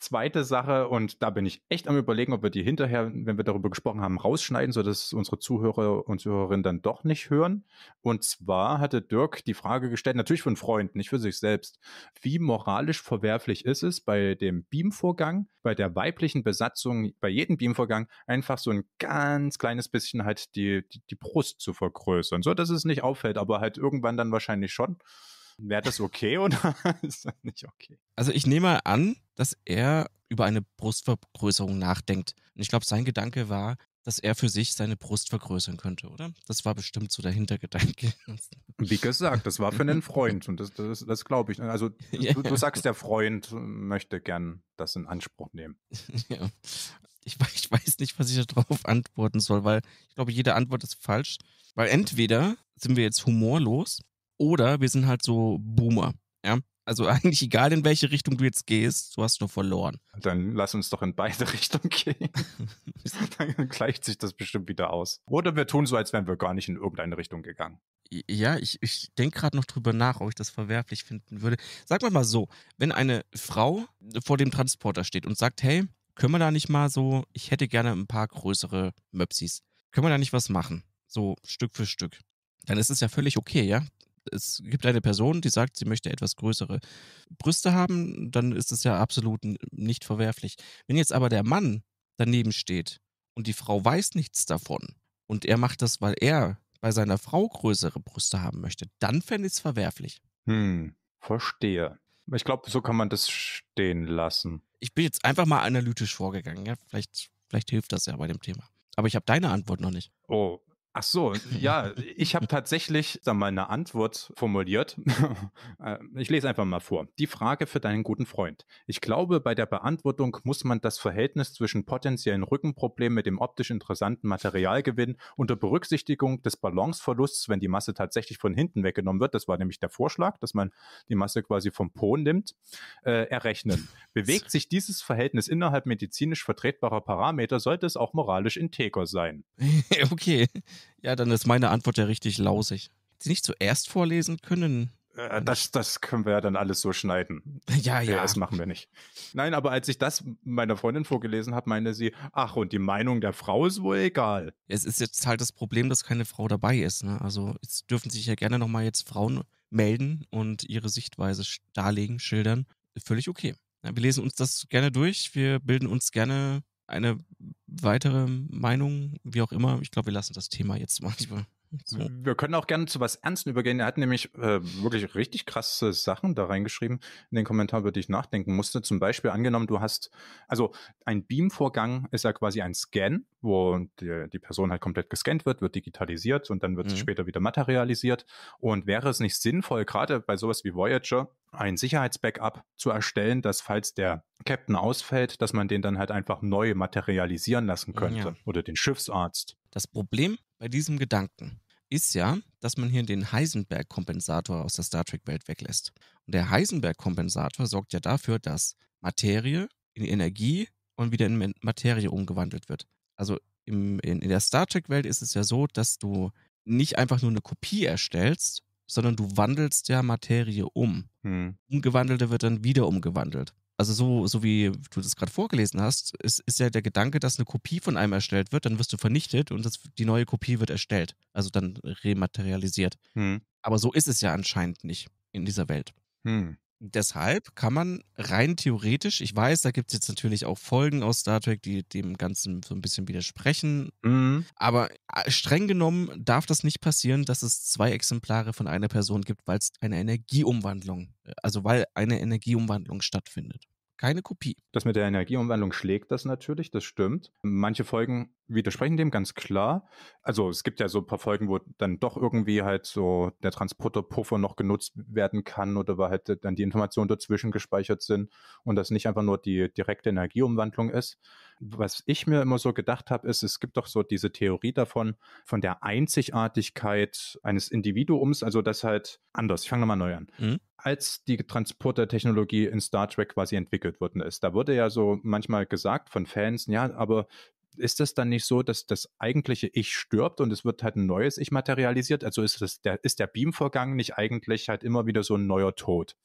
Zweite Sache, und da bin ich echt am überlegen, ob wir die hinterher, wenn wir darüber gesprochen haben, rausschneiden, sodass unsere Zuhörer und Zuhörerinnen dann doch nicht hören. Und zwar hatte Dirk die Frage gestellt, natürlich von Freunden, nicht für sich selbst, wie moralisch verwerflich ist es, bei dem Beamvorgang, bei der weiblichen Besatzung, bei jedem Beamvorgang einfach so ein ganz kleines bisschen halt die, die, die Brust zu vergrößern, sodass es nicht auffällt, aber halt irgendwann dann wahrscheinlich schon. Wäre das okay oder ist das nicht okay? Also ich nehme mal an, dass er über eine Brustvergrößerung nachdenkt. Und ich glaube, sein Gedanke war, dass er für sich seine Brust vergrößern könnte, oder? Das war bestimmt so der Hintergedanke. Wie gesagt, das war für einen Freund und das, das, das glaube ich. Ne? Also yeah. du, du, sagst, der Freund möchte gern das in Anspruch nehmen. ja. ich, ich weiß nicht, was ich darauf antworten soll, weil ich glaube, jede Antwort ist falsch. Weil entweder sind wir jetzt humorlos oder wir sind halt so Boomer. Ja? Also eigentlich egal, in welche Richtung du jetzt gehst, du hast nur verloren. Dann lass uns doch in beide Richtungen gehen. Dann gleicht sich das bestimmt wieder aus. Oder wir tun so, als wären wir gar nicht in irgendeine Richtung gegangen. Ja, ich, ich denke gerade noch drüber nach, ob ich das verwerflich finden würde. Sag mal mal so, wenn eine Frau vor dem Transporter steht und sagt, hey, können wir da nicht mal so, ich hätte gerne ein paar größere Möpsis. Können wir da nicht was machen? So Stück für Stück. Dann ist es ja völlig okay, ja? es gibt eine Person, die sagt, sie möchte etwas größere Brüste haben, dann ist es ja absolut nicht verwerflich. Wenn jetzt aber der Mann daneben steht und die Frau weiß nichts davon und er macht das, weil er bei seiner Frau größere Brüste haben möchte, dann fände ich es verwerflich. Hm, verstehe. Ich glaube, so kann man das stehen lassen. Ich bin jetzt einfach mal analytisch vorgegangen. Ja? Vielleicht, vielleicht hilft das ja bei dem Thema. Aber ich habe deine Antwort noch nicht. Oh, Ach so, ja, ich habe tatsächlich sag mal, eine Antwort formuliert. Äh, ich lese einfach mal vor. Die Frage für deinen guten Freund. Ich glaube, bei der Beantwortung muss man das Verhältnis zwischen potenziellen Rückenproblemen mit dem optisch interessanten Materialgewinn unter Berücksichtigung des Balanceverlusts, wenn die Masse tatsächlich von hinten weggenommen wird, das war nämlich der Vorschlag, dass man die Masse quasi vom Po nimmt, äh, errechnen. Bewegt sich dieses Verhältnis innerhalb medizinisch vertretbarer Parameter, sollte es auch moralisch integer sein. okay. Ja, dann ist meine Antwort ja richtig lausig. Sie nicht zuerst vorlesen können? Äh, das, das können wir ja dann alles so schneiden. Ja, ja. Das machen wir nicht. Nein, aber als ich das meiner Freundin vorgelesen habe, meinte sie, ach, und die Meinung der Frau ist wohl egal. Es ist jetzt halt das Problem, dass keine Frau dabei ist. Ne? Also jetzt dürfen sich ja gerne nochmal jetzt Frauen melden und ihre Sichtweise darlegen, schildern. Völlig okay. Ja, wir lesen uns das gerne durch. Wir bilden uns gerne eine weitere Meinungen, wie auch immer. Ich glaube, wir lassen das Thema jetzt manchmal. So. Wir können auch gerne zu was Ernsten übergehen. Er hat nämlich äh, wirklich richtig krasse Sachen da reingeschrieben in den Kommentar, über die ich nachdenken musste. Zum Beispiel angenommen, du hast, also ein Beam-Vorgang ist ja quasi ein Scan, wo die, die, Person halt komplett gescannt wird, wird digitalisiert und dann wird mhm. sie später wieder materialisiert. Und wäre es nicht sinnvoll, gerade bei sowas wie Voyager, ein Sicherheitsbackup zu erstellen, dass falls der Captain ausfällt, dass man den dann halt einfach neu materialisieren lassen mhm, könnte. Ja. Oder den Schiffsarzt. Das Problem bei diesem Gedanken ist ja, dass man hier den Heisenberg-Kompensator aus der Star Trek-Welt weglässt. Und der Heisenberg-Kompensator sorgt ja dafür, dass Materie in Energie und wieder in Materie umgewandelt wird. Also im, in, in der Star Trek-Welt ist es ja so, dass du nicht einfach nur eine Kopie erstellst, sondern du wandelst ja Materie um. Hm. Umgewandelte wird dann wieder umgewandelt. Also so, so wie du das gerade vorgelesen hast, ist, ist ja der Gedanke, dass eine Kopie von einem erstellt wird, dann wirst du vernichtet und das, die neue Kopie wird erstellt. Also dann rematerialisiert. Hm. Aber so ist es ja anscheinend nicht in dieser Welt. Hm deshalb kann man rein theoretisch, ich weiß, da gibt es jetzt natürlich auch Folgen aus Star Trek, die dem Ganzen so ein bisschen widersprechen, mhm. aber äh, streng genommen darf das nicht passieren, dass es zwei Exemplare von einer Person gibt, weil es eine Energieumwandlung, äh, also weil eine Energieumwandlung stattfindet keine Kopie. Das mit der Energieumwandlung schlägt das natürlich, das stimmt. Manche Folgen widersprechen dem ganz klar. Also es gibt ja so ein paar Folgen, wo dann doch irgendwie halt so der Transporterpuffer noch genutzt werden kann oder weil halt dann die Informationen dazwischen gespeichert sind und das nicht einfach nur die direkte Energieumwandlung ist. Was ich mir immer so gedacht habe, ist, es gibt doch so diese Theorie davon, von der Einzigartigkeit eines Individuums, also das halt anders. Ich fange nochmal neu an. Mhm als die Transportertechnologie in Star Trek quasi entwickelt worden ist. Da wurde ja so manchmal gesagt von Fans, ja, aber ist es dann nicht so, dass das eigentliche Ich stirbt und es wird halt ein neues Ich materialisiert? Also ist das der, ist der Beam-Vorgang nicht eigentlich halt immer wieder so ein neuer Tod?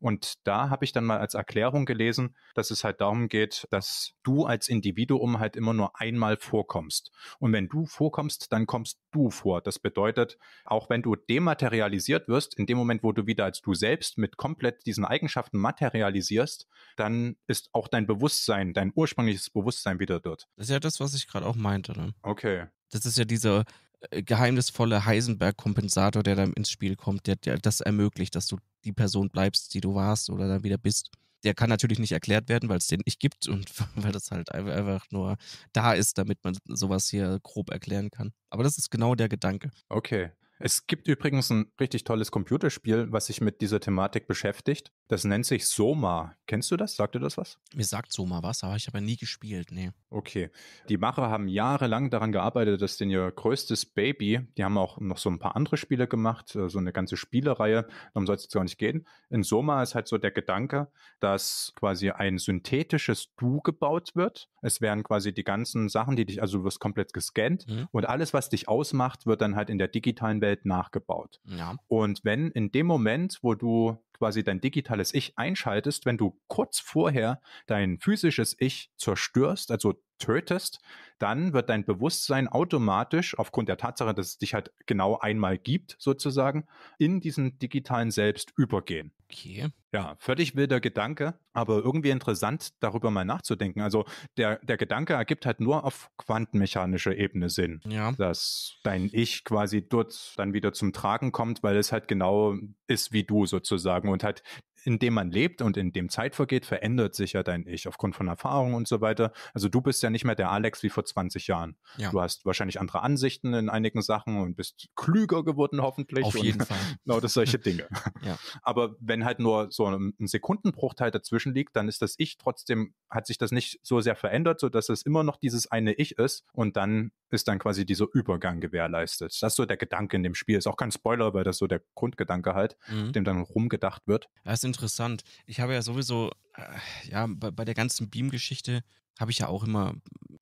Und da habe ich dann mal als Erklärung gelesen, dass es halt darum geht, dass du als Individuum halt immer nur einmal vorkommst. Und wenn du vorkommst, dann kommst du vor. Das bedeutet, auch wenn du dematerialisiert wirst, in dem Moment, wo du wieder als du selbst mit komplett diesen Eigenschaften materialisierst, dann ist auch dein Bewusstsein, dein ursprüngliches Bewusstsein wieder dort. Das ist ja das das, was ich gerade auch meinte. Ne? Okay. Das ist ja dieser äh, geheimnisvolle Heisenberg-Kompensator, der dann ins Spiel kommt, der, der das ermöglicht, dass du die Person bleibst, die du warst oder dann wieder bist. Der kann natürlich nicht erklärt werden, weil es den nicht gibt und weil das halt einfach nur da ist, damit man sowas hier grob erklären kann. Aber das ist genau der Gedanke. Okay. Es gibt übrigens ein richtig tolles Computerspiel, was sich mit dieser Thematik beschäftigt. Das nennt sich Soma. Kennst du das? Sagt dir das was? Mir sagt Soma was, aber ich habe ja nie gespielt, nee. Okay. Die Macher haben jahrelang daran gearbeitet, dass denn ihr größtes Baby, die haben auch noch so ein paar andere Spiele gemacht, äh, so eine ganze Spielereihe, darum soll es jetzt gar nicht gehen. In Soma ist halt so der Gedanke, dass quasi ein synthetisches Du gebaut wird. Es werden quasi die ganzen Sachen, die dich, also du wirst komplett gescannt mhm. und alles, was dich ausmacht, wird dann halt in der digitalen Welt nachgebaut. Ja. Und wenn in dem Moment, wo du quasi dein digitales Ich einschaltest, wenn du kurz vorher dein physisches Ich zerstörst, also tötest, dann wird dein Bewusstsein automatisch aufgrund der Tatsache, dass es dich halt genau einmal gibt, sozusagen, in diesen digitalen Selbst übergehen. Okay. Ja, völlig wilder Gedanke, aber irgendwie interessant, darüber mal nachzudenken. Also der, der Gedanke ergibt halt nur auf quantenmechanischer Ebene Sinn, ja. dass dein Ich quasi dort dann wieder zum Tragen kommt, weil es halt genau ist wie du sozusagen und halt in dem man lebt und in dem Zeit vergeht, verändert sich ja dein Ich aufgrund von Erfahrungen und so weiter. Also du bist ja nicht mehr der Alex wie vor 20 Jahren. Ja. Du hast wahrscheinlich andere Ansichten in einigen Sachen und bist klüger geworden hoffentlich. Auf jeden Fall. Genau, das solche Dinge. ja. Aber wenn halt nur so ein Sekundenbruchteil dazwischen liegt, dann ist das Ich trotzdem, hat sich das nicht so sehr verändert, sodass es immer noch dieses eine Ich ist und dann ist dann quasi dieser Übergang gewährleistet. Das ist so der Gedanke in dem Spiel. Ist auch kein Spoiler, weil das so der Grundgedanke halt, mhm. dem dann rumgedacht wird. Das Also interessant. Ich habe ja sowieso, äh, ja, bei, bei, der ganzen Beam-Geschichte habe ich ja auch immer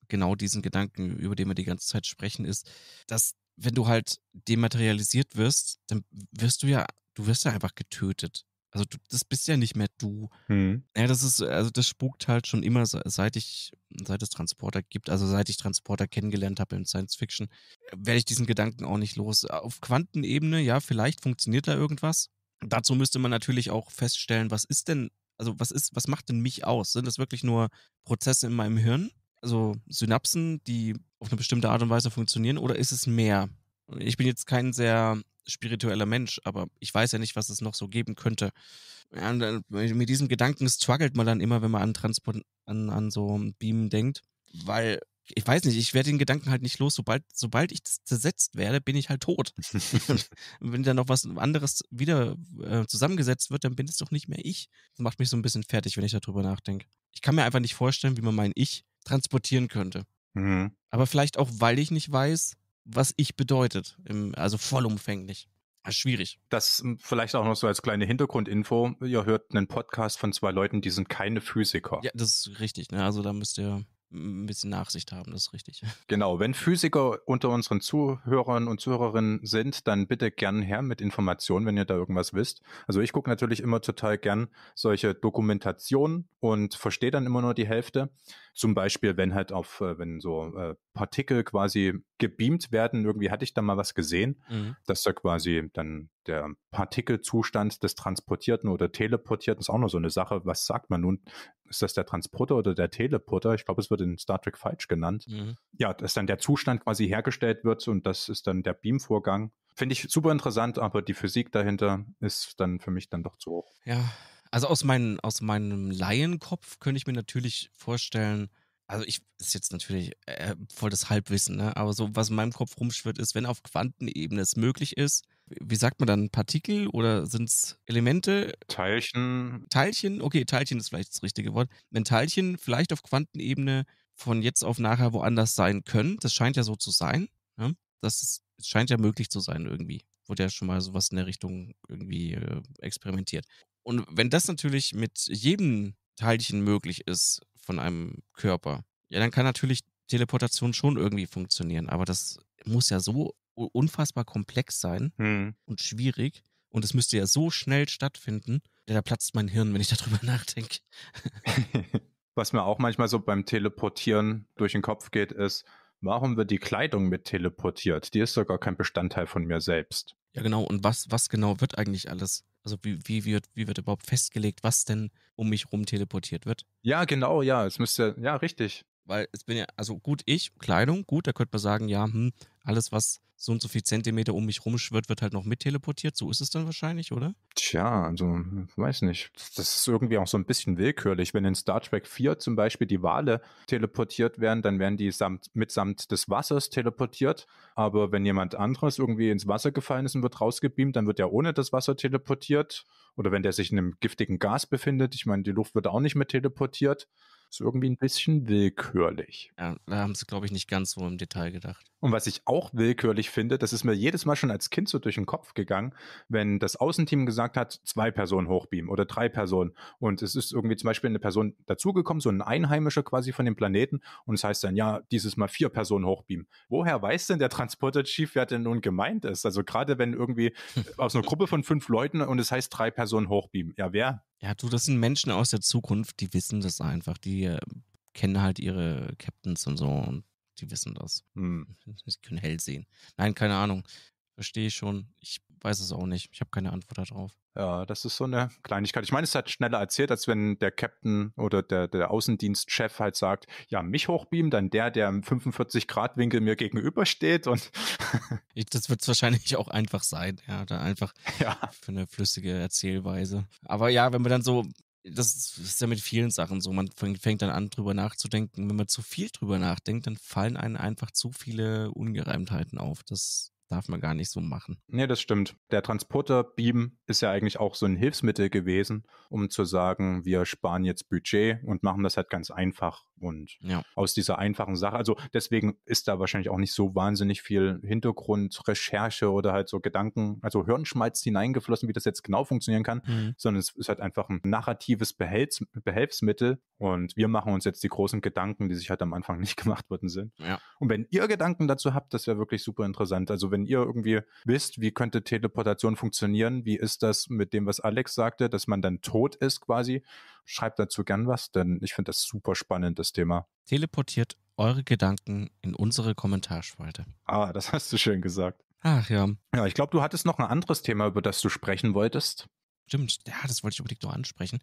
genau diesen Gedanken, über den wir die ganze Zeit sprechen, ist, dass wenn du halt dematerialisiert wirst, dann wirst du ja, du wirst ja einfach getötet. Also du, das bist ja nicht mehr du. Hm. Ja, das ist, also das spukt halt schon immer, seit ich, seit es Transporter gibt, also seit ich Transporter kennengelernt habe in Science Fiction, äh, werde ich diesen Gedanken auch nicht los. Auf Quantenebene, ja, vielleicht funktioniert da irgendwas, Dazu müsste man natürlich auch feststellen, was ist denn, also was ist, was macht denn mich aus? Sind das wirklich nur Prozesse in meinem Hirn? Also Synapsen, die auf eine bestimmte Art und Weise funktionieren, oder ist es mehr? Ich bin jetzt kein sehr spiritueller Mensch, aber ich weiß ja nicht, was es noch so geben könnte. Ja, äh, mit diesem Gedanken struggelt man dann immer, wenn man an, Transport, an, an so Beamen denkt, weil ich weiß nicht, ich werde den Gedanken halt nicht los. Sobald, sobald ich zersetzt werde, bin ich halt tot. Wenn dann noch was anderes wieder äh, zusammengesetzt wird, dann bin es doch nicht mehr ich. Das macht mich so ein bisschen fertig, wenn ich darüber nachdenke. Ich kann mir einfach nicht vorstellen, wie man mein Ich transportieren könnte. Mhm. Aber vielleicht auch, weil ich nicht weiß, was ich bedeutet. Im, also vollumfänglich. Schwierig. Das hm, vielleicht auch noch so als kleine Hintergrundinfo. Ihr hört einen Podcast von zwei Leuten, die sind keine Physiker. Ja, das ist richtig. Ne? Also da müsst ihr ein bisschen Nachsicht haben, das ist richtig. Genau, wenn Physiker unter unseren Zuhörern und Zuhörerinnen sind, dann bitte gern her mit Informationen, wenn ihr da irgendwas wisst. Also ich gucke natürlich immer total gern solche Dokumentationen und verstehe dann immer nur die Hälfte. Zum Beispiel, wenn halt auf, äh, wenn so äh, Partikel quasi gebeamt werden. Irgendwie hatte ich da mal was gesehen, mhm. dass da quasi dann der Partikelzustand des Transportierten oder Teleportierten ist auch noch so eine Sache. Was sagt man nun? Ist das der Transporter oder der Teleporter? Ich glaube, es wird in Star Trek falsch genannt. Mhm. Ja, dass dann der Zustand quasi hergestellt wird und das ist dann der Beamvorgang. Finde ich super interessant, aber die Physik dahinter ist dann für mich dann doch zu hoch. Ja, also aus, meinen, aus meinem Laienkopf könnte ich mir natürlich vorstellen, also ich ist jetzt natürlich äh, voll das Halbwissen, ne? aber so was in meinem Kopf rumschwirrt ist, wenn auf Quantenebene es möglich ist, wie sagt man dann, Partikel oder sind es Elemente? Teilchen. Teilchen, okay, Teilchen ist vielleicht das richtige Wort. Wenn Teilchen vielleicht auf Quantenebene von jetzt auf nachher woanders sein können, das scheint ja so zu sein, ne? das ist, scheint ja möglich zu sein irgendwie. Wurde ja schon mal sowas in der Richtung irgendwie äh, experimentiert. Und wenn das natürlich mit jedem Teilchen möglich ist, von einem Körper. Ja, dann kann natürlich Teleportation schon irgendwie funktionieren, aber das muss ja so unfassbar komplex sein hm. und schwierig. Und es müsste ja so schnell stattfinden, da platzt mein Hirn, wenn ich darüber nachdenke. Was mir auch manchmal so beim Teleportieren durch den Kopf geht, ist, warum wird die Kleidung mit teleportiert? Die ist sogar kein Bestandteil von mir selbst. Ja, genau. Und was, was genau wird eigentlich alles also wie, wie, wird, wie wird überhaupt festgelegt, was denn um mich rum teleportiert wird? Ja, genau, ja. Es müsste, ja, richtig. Weil es bin ja, also gut, ich, Kleidung, gut, da könnte man sagen, ja, hm, alles, was so und so viel Zentimeter um mich rumschwirrt, wird halt noch mit teleportiert. So ist es dann wahrscheinlich, oder? Tja, also weiß nicht. Das ist irgendwie auch so ein bisschen willkürlich. Wenn in Star Trek 4 zum Beispiel die Wale teleportiert werden, dann werden die samt, mitsamt des Wassers teleportiert. Aber wenn jemand anderes irgendwie ins Wasser gefallen ist und wird rausgebeamt, dann wird er ohne das Wasser teleportiert. Oder wenn der sich in einem giftigen Gas befindet, ich meine, die Luft wird auch nicht mit teleportiert. Ist irgendwie ein bisschen willkürlich. Ja, da haben sie, glaube ich, nicht ganz so im Detail gedacht. Und was ich auch willkürlich finde, das ist mir jedes Mal schon als Kind so durch den Kopf gegangen, wenn das Außenteam gesagt hat, zwei Personen hochbeamen oder drei Personen. Und es ist irgendwie zum Beispiel eine Person dazugekommen, so ein Einheimischer quasi von dem Planeten. Und es heißt dann, ja, dieses Mal vier Personen hochbeamen. Woher weiß denn der Transporter-Chief, wer denn nun gemeint ist? Also gerade wenn irgendwie aus einer Gruppe von fünf Leuten und es heißt drei Personen hochbeamen. Ja, wer? Ja, du, das sind Menschen aus der Zukunft, die wissen das einfach. Die äh, kennen halt ihre Captains und so und die wissen das. Hm. Die können hell sehen. Nein, keine Ahnung. Verstehe ich schon. Ich weiß es auch nicht. Ich habe keine Antwort darauf. Ja, das ist so eine Kleinigkeit. Ich meine, es ist halt schneller erzählt, als wenn der Captain oder der, der Außendienstchef halt sagt, ja, mich hochbeamen, dann der, der im 45-Grad-Winkel mir gegenübersteht und. das wird wahrscheinlich auch einfach sein, ja, da einfach ja. für eine flüssige Erzählweise. Aber ja, wenn man dann so das ist ja mit vielen Sachen so. Man fängt dann an, drüber nachzudenken. Wenn man zu viel drüber nachdenkt, dann fallen einem einfach zu viele Ungereimtheiten auf. Das darf man gar nicht so machen. Nee, das stimmt. Der Transporterbeam ist ja eigentlich auch so ein Hilfsmittel gewesen, um zu sagen, wir sparen jetzt Budget und machen das halt ganz einfach. Und ja. aus dieser einfachen Sache, also deswegen ist da wahrscheinlich auch nicht so wahnsinnig viel Hintergrundrecherche oder halt so Gedanken, also Hirnschmalz hineingeflossen, wie das jetzt genau funktionieren kann, mhm. sondern es ist halt einfach ein narratives Behelfs Behelfsmittel und wir machen uns jetzt die großen Gedanken, die sich halt am Anfang nicht gemacht worden sind. Ja. Und wenn ihr Gedanken dazu habt, das wäre wirklich super interessant. Also wenn ihr irgendwie wisst, wie könnte Teleportation funktionieren, wie ist das mit dem, was Alex sagte, dass man dann tot ist quasi Schreibt dazu gern was, denn ich finde das super spannend, das Thema. Teleportiert eure Gedanken in unsere Kommentarspalte. Ah, das hast du schön gesagt. Ach ja. Ja, ich glaube, du hattest noch ein anderes Thema, über das du sprechen wolltest. Stimmt, ja, das wollte ich unbedingt noch ansprechen.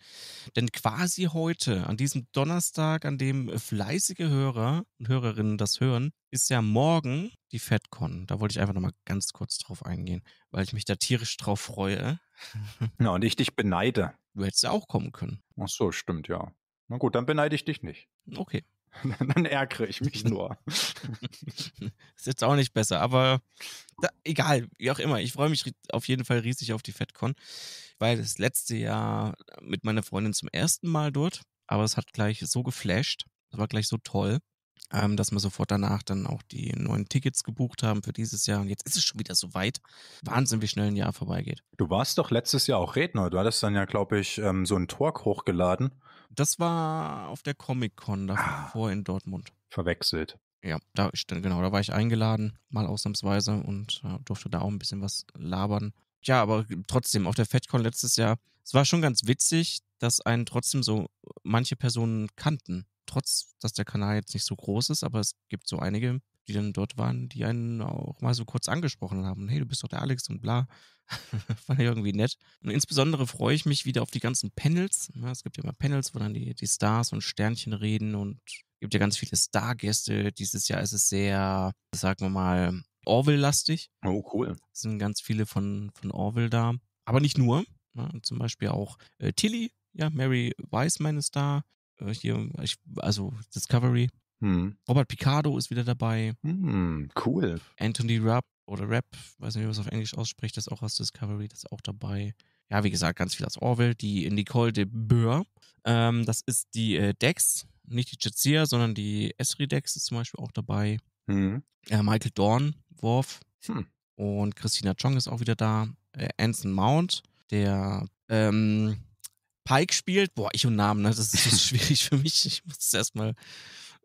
Denn quasi heute, an diesem Donnerstag, an dem fleißige Hörer und Hörerinnen das hören, ist ja morgen die FedCon. Da wollte ich einfach nochmal ganz kurz drauf eingehen, weil ich mich da tierisch drauf freue. Ja, und ich dich beneide. Du hättest ja auch kommen können. Ach so, stimmt, ja. Na gut, dann beneide ich dich nicht. Okay. dann ärgere ich mich nur. ist jetzt auch nicht besser, aber da, egal, wie auch immer. Ich freue mich auf jeden Fall riesig auf die FedCon, weil das letzte Jahr mit meiner Freundin zum ersten Mal dort, aber es hat gleich so geflasht. Es war gleich so toll ähm, dass wir sofort danach dann auch die neuen Tickets gebucht haben für dieses Jahr. Und jetzt ist es schon wieder so weit. Wahnsinn, wie schnell ein Jahr vorbeigeht. Du warst doch letztes Jahr auch Redner. Du hattest dann ja, glaube ich, ähm, so einen Talk hochgeladen. Das war auf der Comic-Con davor ah, in Dortmund. Verwechselt. Ja, da ich dann, genau, da war ich eingeladen, mal ausnahmsweise und äh, durfte da auch ein bisschen was labern. Ja, aber trotzdem, auf der FedCon letztes Jahr, es war schon ganz witzig, dass einen trotzdem so manche Personen kannten trotz, dass der Kanal jetzt nicht so groß ist, aber es gibt so einige, die dann dort waren, die einen auch mal so kurz angesprochen haben. Hey, du bist doch der Alex und bla. Fand ich irgendwie nett. Und insbesondere freue ich mich wieder auf die ganzen Panels. Ne? Es gibt ja immer Panels, wo dann die, die Stars und Sternchen reden und es gibt ja ganz viele Stargäste. Dieses Jahr ist es sehr, sagen wir mal, orwell lastig Oh, cool. Es sind ganz viele von, von Orville da. Aber nicht nur. Ja, ne? zum Beispiel auch äh, Tilly, ja, Mary Wiseman ist da. Äh, hier, ich, also Discovery. Hm. Robert Picardo ist wieder dabei. Hm, cool. Anthony Rapp oder Rap, weiß nicht, wie man es auf Englisch ausspricht, das ist auch aus Discovery, das ist auch dabei. Ja, wie gesagt, ganz viel aus Orwell. Die Nicole de Boer, ähm, das ist die äh, Dex, nicht die Jazia, sondern die Esri Dex ist zum Beispiel auch dabei. Hm. Äh, Michael Dornworf hm. und Christina Chong ist auch wieder da. Äh, Anson Mount, der ähm, Pike spielt. Boah, ich und Namen, ne? das ist so schwierig für mich. Ich muss es erstmal.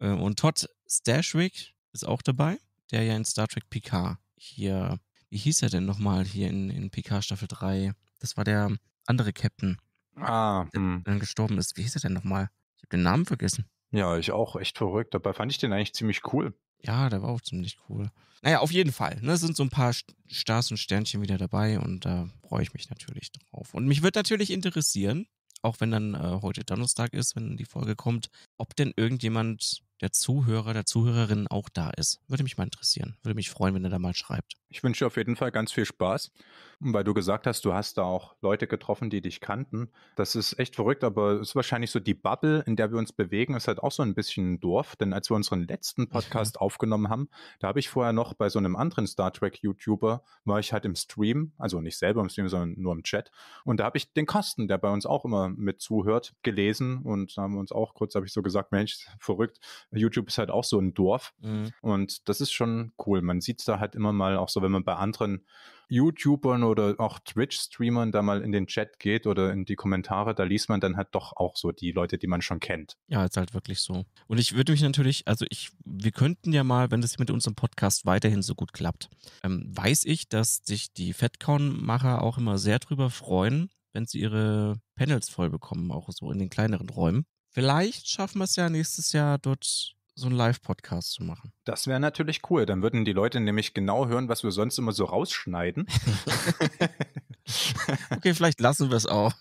Ähm, und Todd Stashwick ist auch dabei, der ja in Star Trek Picard hier, wie hieß er denn nochmal hier in, in Picard Staffel 3? Das war der andere Captain, ah, der hm. dann gestorben ist. Wie hieß er denn nochmal? Ich habe den Namen vergessen. Ja, ich auch. Echt verrückt. Dabei fand ich den eigentlich ziemlich cool. Ja, der war auch ziemlich cool. Naja, auf jeden Fall. Ne, sind so ein paar Stars und Sternchen wieder dabei und da äh, freue ich mich natürlich drauf. Und mich wird natürlich interessieren, auch wenn dann äh, heute Donnerstag ist, wenn die Folge kommt, ob denn irgendjemand der Zuhörer, der Zuhörerin auch da ist. Würde mich mal interessieren. Würde mich freuen, wenn ihr da mal schreibt. Ich wünsche auf jeden Fall ganz viel Spaß. Und weil du gesagt hast, du hast da auch Leute getroffen, die dich kannten. Das ist echt verrückt, aber es ist wahrscheinlich so die Bubble, in der wir uns bewegen, ist halt auch so ein bisschen ein Dorf. Denn als wir unseren letzten mhm. Podcast aufgenommen haben, da habe ich vorher noch bei so einem anderen Star Trek-YouTuber, war ich halt im Stream, also nicht selber im Stream, sondern nur im Chat. Und da habe ich den Kasten, der bei uns auch immer mit zuhört, gelesen. Und da haben wir uns auch kurz, habe ich so gesagt, Mensch, verrückt. YouTube ist halt auch so ein Dorf. Mhm. Und das ist schon cool. Man sieht da halt immer mal auch so wenn man bei anderen YouTubern oder auch Twitch-Streamern da mal in den Chat geht oder in die Kommentare, da liest man dann halt doch auch so die Leute, die man schon kennt. Ja, ist halt wirklich so. Und ich würde mich natürlich, also ich, wir könnten ja mal, wenn das mit unserem Podcast weiterhin so gut klappt, ähm, weiß ich, dass sich die FedCon-Macher auch immer sehr drüber freuen, wenn sie ihre Panels voll bekommen, auch so in den kleineren Räumen. Vielleicht schaffen wir es ja nächstes Jahr dort so einen Live-Podcast zu machen. Das wäre natürlich cool. Dann würden die Leute nämlich genau hören, was wir sonst immer so rausschneiden. okay, vielleicht lassen wir es auch.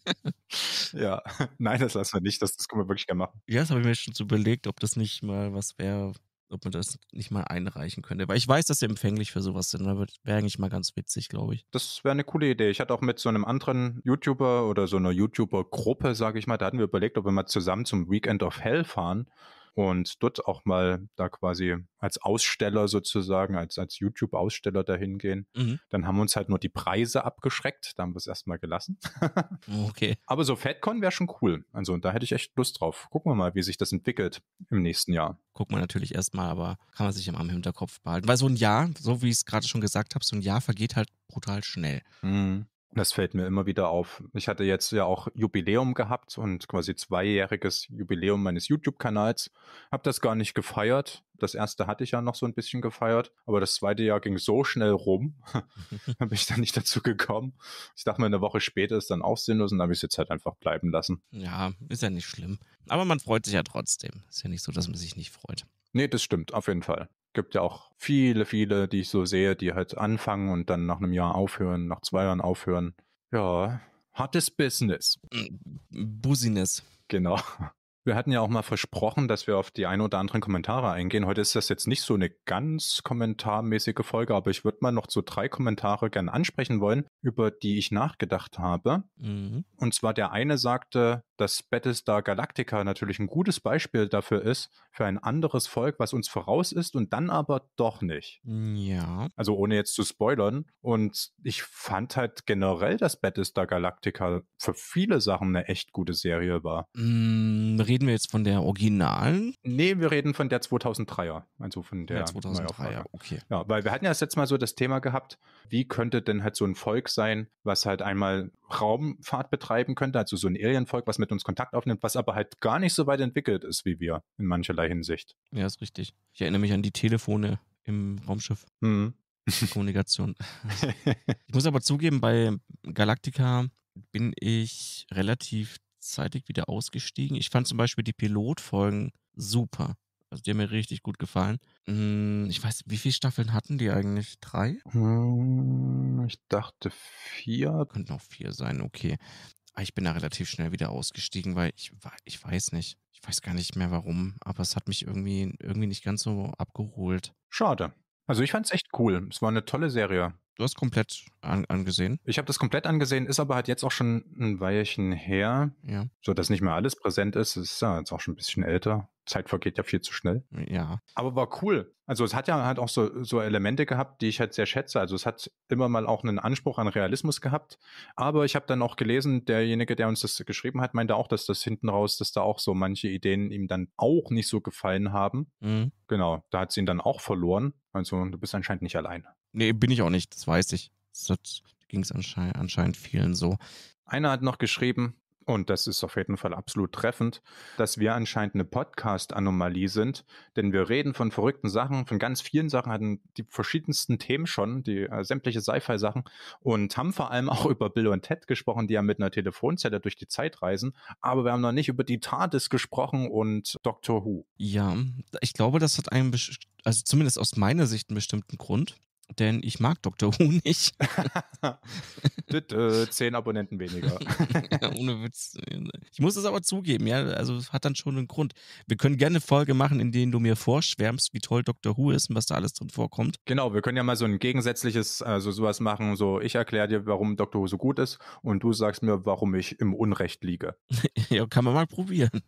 ja, nein, das lassen wir nicht. Das, das können wir wirklich gerne machen. Ja, das habe ich mir schon so überlegt, ob das nicht mal was wäre, ob man das nicht mal einreichen könnte. Weil ich weiß, dass sie empfänglich für sowas sind. Das Wäre eigentlich mal ganz witzig, glaube ich. Das wäre eine coole Idee. Ich hatte auch mit so einem anderen YouTuber oder so einer YouTuber-Gruppe, sage ich mal, da hatten wir überlegt, ob wir mal zusammen zum Weekend of Hell fahren und dort auch mal da quasi als Aussteller sozusagen, als, als YouTube-Aussteller dahin gehen. Mhm. Dann haben uns halt nur die Preise abgeschreckt, da haben wir es erstmal gelassen. okay. Aber so FedCon wäre schon cool. Also da hätte ich echt Lust drauf. Gucken wir mal, wie sich das entwickelt im nächsten Jahr. Gucken wir natürlich erstmal, aber kann man sich immer im Hinterkopf behalten. Weil so ein Jahr, so wie ich es gerade schon gesagt habe, so ein Jahr vergeht halt brutal schnell. Mhm. Das fällt mir immer wieder auf. Ich hatte jetzt ja auch Jubiläum gehabt und quasi zweijähriges Jubiläum meines YouTube-Kanals. Hab das gar nicht gefeiert. Das erste hatte ich ja noch so ein bisschen gefeiert, aber das zweite Jahr ging so schnell rum, habe ich dann nicht dazu gekommen. Ich dachte mir, eine Woche später ist dann auch sinnlos und dann habe ich es jetzt halt einfach bleiben lassen. Ja, ist ja nicht schlimm. Aber man freut sich ja trotzdem. Ist ja nicht so, dass man sich nicht freut. Nee, das stimmt, auf jeden Fall. Gibt ja auch viele, viele, die ich so sehe, die halt anfangen und dann nach einem Jahr aufhören, nach zwei Jahren aufhören. Ja, hartes Business. Mm, Business. Genau. Wir hatten ja auch mal versprochen, dass wir auf die ein oder anderen Kommentare eingehen. Heute ist das jetzt nicht so eine ganz kommentarmäßige Folge, aber ich würde mal noch so drei Kommentare gerne ansprechen wollen, über die ich nachgedacht habe. Mhm. Und zwar der eine sagte, dass Battlestar Galactica natürlich ein gutes Beispiel dafür ist, für ein anderes Volk, was uns voraus ist und dann aber doch nicht. Ja. Also ohne jetzt zu spoilern. Und ich fand halt generell, dass Battlestar Galactica für viele Sachen eine echt gute Serie war. Mhm reden wir jetzt von der originalen? Nee, wir reden von der 2003er. Also von der ja, 2003er, okay. Ja, weil wir hatten ja das letzte Mal so das Thema gehabt, wie könnte denn halt so ein Volk sein, was halt einmal Raumfahrt betreiben könnte, also so ein Alienvolk, was mit uns Kontakt aufnimmt, was aber halt gar nicht so weit entwickelt ist wie wir in mancherlei Hinsicht. Ja, ist richtig. Ich erinnere mich an die Telefone im Raumschiff. Mhm. Die Kommunikation. ich muss aber zugeben, bei Galactica bin ich relativ rechtzeitig wieder ausgestiegen. Ich fand zum Beispiel die Pilotfolgen super. Also die haben mir richtig gut gefallen. Hm, ich weiß, wie viele Staffeln hatten die eigentlich? Drei? Hm, ich dachte vier. Könnten auch vier sein, okay. Aber ah, ich bin da relativ schnell wieder ausgestiegen, weil ich, ich weiß nicht. Ich weiß gar nicht mehr warum, aber es hat mich irgendwie, irgendwie nicht ganz so abgeholt. Schade. Also ich fand es echt cool. Es war eine tolle Serie. Du hast komplett an, angesehen. Ich habe das komplett angesehen, ist aber halt jetzt auch schon ein Weilchen her, ja. so dass nicht mehr alles präsent ist. Es ist ja jetzt auch schon ein bisschen älter. Zeit vergeht ja viel zu schnell. Ja. Aber war cool. Also es hat ja halt auch so, so Elemente gehabt, die ich halt sehr schätze. Also es hat immer mal auch einen Anspruch an Realismus gehabt. Aber ich habe dann auch gelesen, derjenige, der uns das geschrieben hat, meinte auch, dass das hinten raus, dass da auch so manche Ideen ihm dann auch nicht so gefallen haben. Mhm. Genau, da hat sie ihn dann auch verloren. Also du bist anscheinend nicht allein. Nee, bin ich auch nicht, das weiß ich. Das ging es anscheinend, anscheinend vielen so. Einer hat noch geschrieben, und das ist auf jeden Fall absolut treffend, dass wir anscheinend eine Podcast-Anomalie sind, denn wir reden von verrückten Sachen, von ganz vielen Sachen, hatten die verschiedensten Themen schon, die äh, sämtliche Sci-Fi-Sachen und haben vor allem auch über Bill und Ted gesprochen, die ja mit einer Telefonzelle durch die Zeit reisen, aber wir haben noch nicht über die TARDIS gesprochen und Doctor Who. Ja, ich glaube, das hat einen, also zumindest aus meiner Sicht einen bestimmten Grund denn ich mag Dr. Who nicht. Äh, zehn Abonnenten weniger. ohne Witz. Ich muss es aber zugeben, ja. Also es hat dann schon einen Grund. Wir können gerne eine Folge machen, in denen du mir vorschwärmst, wie toll Dr. Who ist und was da alles drin vorkommt. Genau, wir können ja mal so ein gegensätzliches, also sowas machen, so ich erkläre dir, warum Dr. Who so gut ist und du sagst mir, warum ich im Unrecht liege. ja, kann man mal probieren.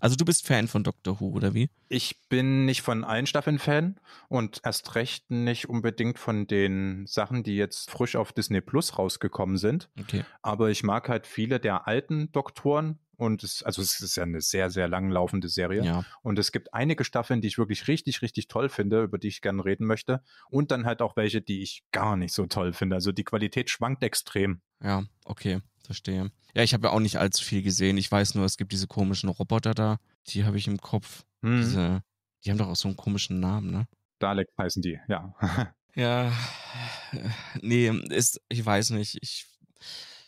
Also du bist Fan von Dr. Who, oder wie? Ich bin nicht von allen Staffeln Fan und erst recht nicht unbedingt von von den Sachen, die jetzt frisch auf Disney Plus rausgekommen sind. Okay. Aber ich mag halt viele der alten Doktoren und es, also es ist ja eine sehr, sehr lang laufende Serie. Ja. Und es gibt einige Staffeln, die ich wirklich richtig, richtig toll finde, über die ich gerne reden möchte. Und dann halt auch welche, die ich gar nicht so toll finde. Also die Qualität schwankt extrem. Ja, okay, verstehe. Ja, ich habe ja auch nicht allzu viel gesehen. Ich weiß nur, es gibt diese komischen Roboter da. Die habe ich im Kopf. Hm. Diese, die haben doch auch so einen komischen Namen, ne? Dalek heißen die, ja. Ja, nee, ist, ich weiß nicht. Ich,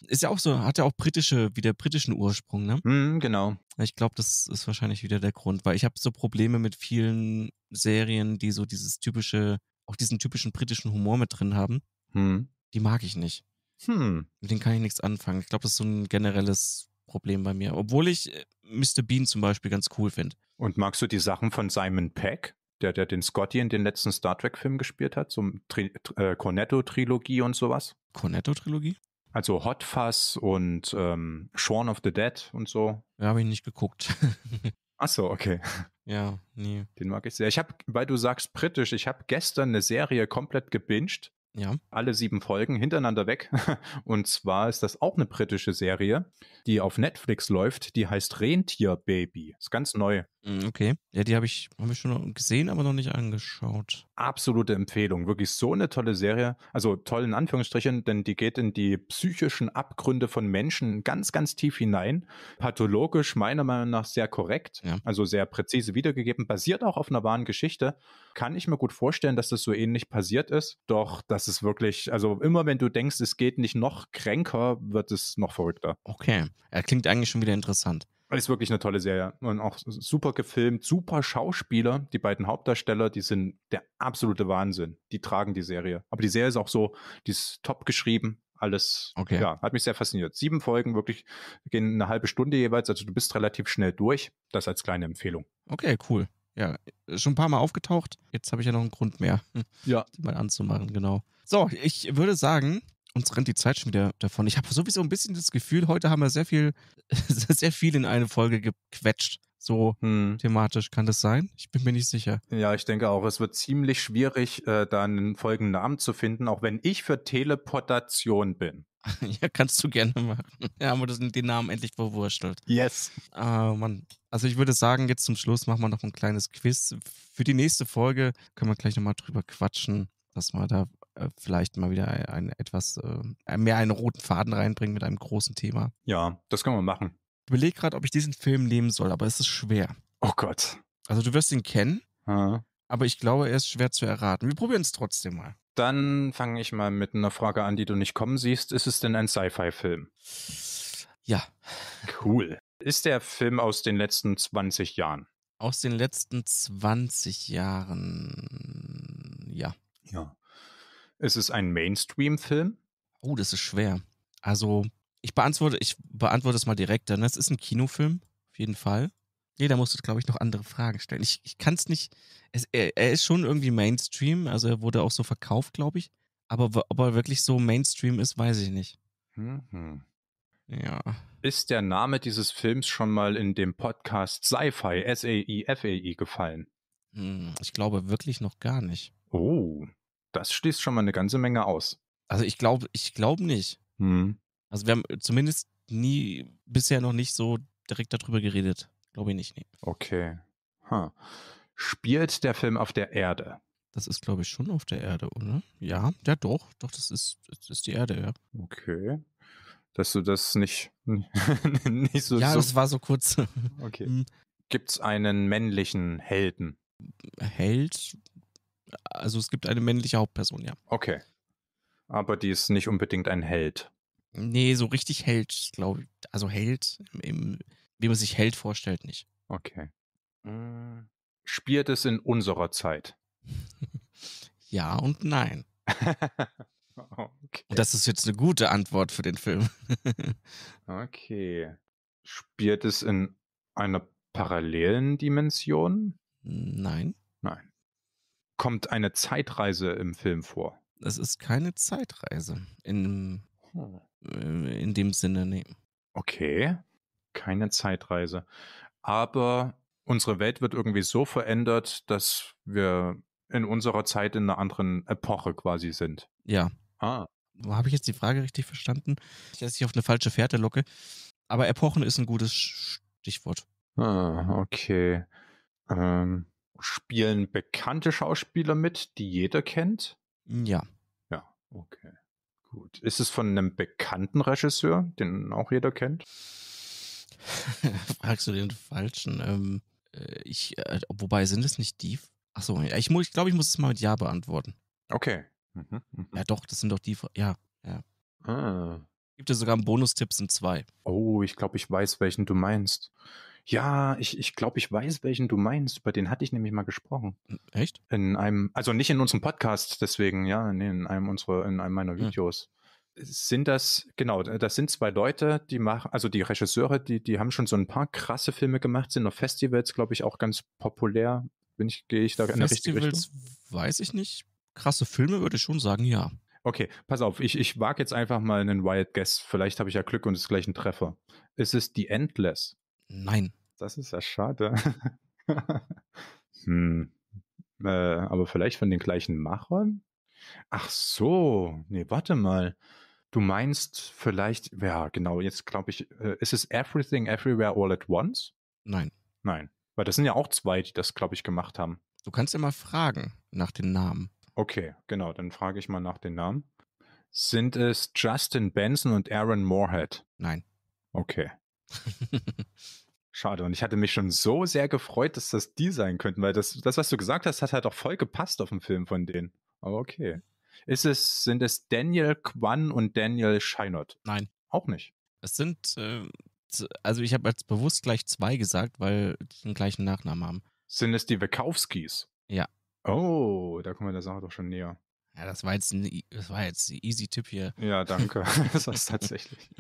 ist ja auch so, hat ja auch britische, wieder britischen Ursprung, ne? Mm, genau. Ich glaube, das ist wahrscheinlich wieder der Grund, weil ich habe so Probleme mit vielen Serien, die so dieses typische, auch diesen typischen britischen Humor mit drin haben. Hm. Die mag ich nicht. Hm. Mit denen kann ich nichts anfangen. Ich glaube, das ist so ein generelles Problem bei mir. Obwohl ich äh, Mr. Bean zum Beispiel ganz cool finde. Und magst du die Sachen von Simon Peck? der, der den Scotty in den letzten Star Trek-Film gespielt hat, zum Tri äh, Cornetto-Trilogie und sowas. Cornetto-Trilogie? Also Hot Fuzz und ähm, Shaun of the Dead und so. Ja, habe ich nicht geguckt. Ach okay. Ja, nie. Den mag ich sehr. Ich habe, weil du sagst britisch, ich habe gestern eine Serie komplett gebinged. Ja. Alle sieben Folgen hintereinander weg. Und zwar ist das auch eine britische Serie, die auf Netflix läuft. Die heißt Rentierbaby. Ist ganz neu. Mm, okay. Ja, die habe ich, hab ich schon gesehen, aber noch nicht angeschaut. Absolute Empfehlung. Wirklich so eine tolle Serie. Also toll in Anführungsstrichen, denn die geht in die psychischen Abgründe von Menschen ganz, ganz tief hinein. Pathologisch, meiner Meinung nach, sehr korrekt. Ja. Also sehr präzise wiedergegeben. Basiert auch auf einer wahren Geschichte. Kann ich mir gut vorstellen, dass das so ähnlich passiert ist. Doch, das ist wirklich, also immer wenn du denkst, es geht nicht noch kränker, wird es noch verrückter. Okay. Er klingt eigentlich schon wieder interessant. Ist wirklich eine tolle Serie und auch super gefilmt, super Schauspieler. Die beiden Hauptdarsteller, die sind der absolute Wahnsinn. Die tragen die Serie. Aber die Serie ist auch so, die ist top geschrieben. Alles, okay. ja, hat mich sehr fasziniert. Sieben Folgen, wirklich gehen eine halbe Stunde jeweils. Also du bist relativ schnell durch. Das als kleine Empfehlung. Okay, cool. Ja, schon ein paar Mal aufgetaucht. Jetzt habe ich ja noch einen Grund mehr, ja. die mal anzumachen, genau. So, ich würde sagen, uns rennt die Zeit schon wieder davon. Ich habe sowieso ein bisschen das Gefühl, heute haben wir sehr viel, sehr viel in eine Folge gequetscht. So hm. thematisch kann das sein? Ich bin mir nicht sicher. Ja, ich denke auch. Es wird ziemlich schwierig, äh, da einen folgenden Namen zu finden, auch wenn ich für Teleportation bin. ja, kannst du gerne machen. Ja, haben wir das, den Namen endlich verwurstelt. Yes. Äh, Mann. Also ich würde sagen, jetzt zum Schluss machen wir noch ein kleines Quiz. Für die nächste Folge können wir gleich nochmal drüber quatschen, dass wir da äh, vielleicht mal wieder ein, ein etwas äh, mehr einen roten Faden reinbringen mit einem großen Thema. Ja, das können wir machen. Ich überlege gerade, ob ich diesen Film nehmen soll, aber es ist schwer. Oh Gott. Also du wirst ihn kennen, ja. aber ich glaube, er ist schwer zu erraten. Wir probieren es trotzdem mal. Dann fange ich mal mit einer Frage an, die du nicht kommen siehst. Ist es denn ein Sci-Fi-Film? Ja. Cool. Ist der Film aus den letzten 20 Jahren? Aus den letzten 20 Jahren. Ja. Ja. Ist es ein Mainstream-Film? Oh, das ist schwer. Also, ich beantworte, ich beantworte es mal direkt, denn ne? es ist ein Kinofilm, auf jeden Fall. Nee, da musst du, glaube ich, noch andere Fragen stellen. Ich, ich kann es nicht. Er, er ist schon irgendwie Mainstream, also er wurde auch so verkauft, glaube ich. Aber ob er wirklich so Mainstream ist, weiß ich nicht. Mhm. Ja. Ist der Name dieses Films schon mal in dem Podcast Sci-Fi, S-A-I-F-A-I gefallen? Hm, ich glaube wirklich noch gar nicht. Oh, das schließt schon mal eine ganze Menge aus. Also ich glaube, ich glaube nicht. Hm. Also wir haben äh, zumindest nie bisher noch nicht so direkt darüber geredet. Glaube ich nicht. Nee. Okay. Huh. Spielt der Film auf der Erde? Das ist, glaube ich, schon auf der Erde, oder? Ja, ja, doch. Doch, das ist, das ist die Erde, ja. Okay. Dass du das nicht, nicht so. Ja, so das war so kurz. okay. Hm. Gibt es einen männlichen Helden? Held? also es gibt eine männliche Hauptperson, ja. Okay. Aber die ist nicht unbedingt ein Held. Nee, so richtig Held, glaube ich. Also Held, im, im, wie man sich Held vorstellt, nicht. Okay. Hm, spielt es in unserer Zeit? ja und nein. okay. das ist jetzt eine gute Antwort für den Film. okay. Spielt es in einer parallelen Dimension? Nein. Nein kommt eine Zeitreise im Film vor. Es ist keine Zeitreise in, hm. äh, in dem Sinne, nee. Okay, keine Zeitreise. Aber unsere Welt wird irgendwie so verändert, dass wir in unserer Zeit in einer anderen Epoche quasi sind. Ja. Ah. Habe ich jetzt die Frage richtig verstanden? Ich Dass dich auf eine falsche Fährte locke. Aber Epochen ist ein gutes Stichwort. Ah, okay. Ähm, spielen bekannte Schauspieler mit, die jeder kennt? Ja. Ja, okay. Gut. Ist es von einem bekannten Regisseur, den auch jeder kennt? Fragst du den falschen? Ähm, äh, ich, äh, wobei sind es nicht die? Achso, ich, ich glaube, ich muss es mal mit Ja beantworten. Okay. Mhm, mhm, Ja, doch, das sind doch die. Ja, ja. Ah. Gibt ja sogar einen Bonustipp, sind zwei. Oh, ich glaube, ich weiß, welchen du meinst. Ja, ich, ich glaube, ich weiß, welchen du meinst. Über den hatte ich nämlich mal gesprochen. Hm, echt? In einem, also nicht in unserem Podcast, deswegen, ja, nee, in einem unserer, in einem meiner hm. Videos. Hm sind das, genau, das sind zwei Leute, die machen, also die Regisseure, die, die haben schon so ein paar krasse Filme gemacht, sind auf Festivals, glaube ich, auch ganz populär. Bin ich, gehe ich da in der richtigen Richtung? weiß ich nicht. Krasse Filme würde ich schon sagen, ja. Okay, pass auf, ich, ich wage jetzt einfach mal einen Wild Guess. Vielleicht habe ich ja Glück und es ist gleich ein Treffer. Es Ist The Endless? Nein. Das ist ja schade. hm. Äh, aber vielleicht von den gleichen Machern? Ach so, nee, warte mal. Du meinst vielleicht, ja, genau, jetzt glaube ich, äh, ist es Everything Everywhere All at Once? Nein. Nein. Weil das sind ja auch zwei, die das, glaube ich, gemacht haben. Du kannst ja mal fragen nach den Namen. Okay, genau, dann frage ich mal nach den Namen. Sind es Justin Benson und Aaron Moorhead? Nein. Okay. Schade. Und ich hatte mich schon so sehr gefreut, dass das die sein könnten, weil das, das was du gesagt hast, hat halt auch voll gepasst auf den Film von denen. Aber okay. Ist es, sind es Daniel Kwan und Daniel Scheinert? Nein. Auch nicht. Es sind, äh, also ich habe jetzt bewusst gleich zwei gesagt, weil die den gleichen Nachnamen haben. Sind es die Wekowskis? Ja. Oh, da kommen wir der Sache doch schon näher. Ja, das war jetzt ein, das war jetzt ein easy Tipp hier. Ja, danke. das war es tatsächlich.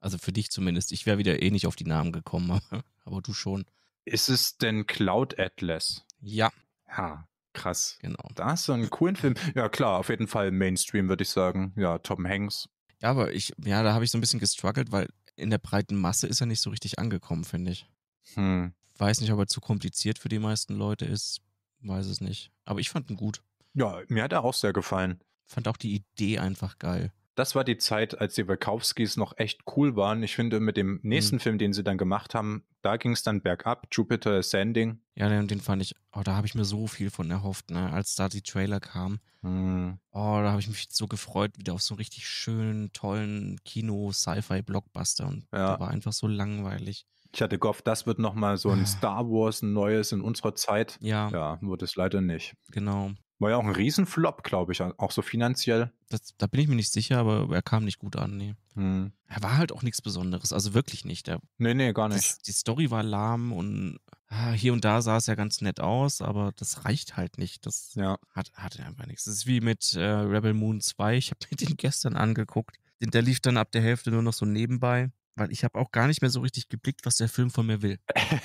Also für dich zumindest. Ich wäre wieder eh nicht auf die Namen gekommen, aber, du schon. Ist es denn Cloud Atlas? Ja. Ha, krass. Genau. Da hast du einen coolen Film. Ja, klar, auf jeden Fall Mainstream, würde ich sagen. Ja, Tom Hanks. Ja, aber ich, ja, da habe ich so ein bisschen gestruggelt, weil in der breiten Masse ist er nicht so richtig angekommen, finde ich. Hm. Weiß nicht, ob er zu kompliziert für die meisten Leute ist. Weiß es nicht. Aber ich fand ihn gut. Ja, mir hat er auch sehr gefallen. Fand auch die Idee einfach geil das war die Zeit, als die Wachowskis noch echt cool waren. Ich finde, mit dem nächsten mhm. Film, den sie dann gemacht haben, da ging es dann bergab. Jupiter Ascending. Ja, den, den fand ich, oh, da habe ich mir so viel von erhofft, ne? als da die Trailer kamen. Mhm. Oh, da habe ich mich so gefreut, wieder auf so einen richtig schönen, tollen Kino-Sci-Fi-Blockbuster. Und ja. der war einfach so langweilig. Ich hatte gehofft, das wird nochmal so ein ah. Star Wars, ein neues in unserer Zeit. Ja. Ja, wird es leider nicht. Genau. War ja auch ein Riesenflop, glaube ich, auch so finanziell. Das, da bin ich mir nicht sicher, aber er kam nicht gut an, nee. Hm. Er war halt auch nichts Besonderes, also wirklich nicht. Der, nee, nee, gar nicht. Das, die Story war lahm und ah, hier und da sah es ja ganz nett aus, aber das reicht halt nicht. Das ja. hat, hat einfach nichts. Das ist wie mit äh, Rebel Moon 2. Ich habe mir den gestern angeguckt. Den, der lief dann ab der Hälfte nur noch so nebenbei, weil ich habe auch gar nicht mehr so richtig geblickt, was der Film von mir will.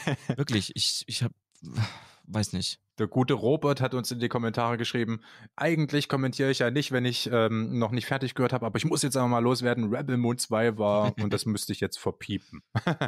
wirklich, ich, ich habe, weiß nicht der gute Robert hat uns in die Kommentare geschrieben, eigentlich kommentiere ich ja nicht, wenn ich ähm, noch nicht fertig gehört habe, aber ich muss jetzt aber mal loswerden, Rebel Moon 2 war und das müsste ich jetzt verpiepen. ja.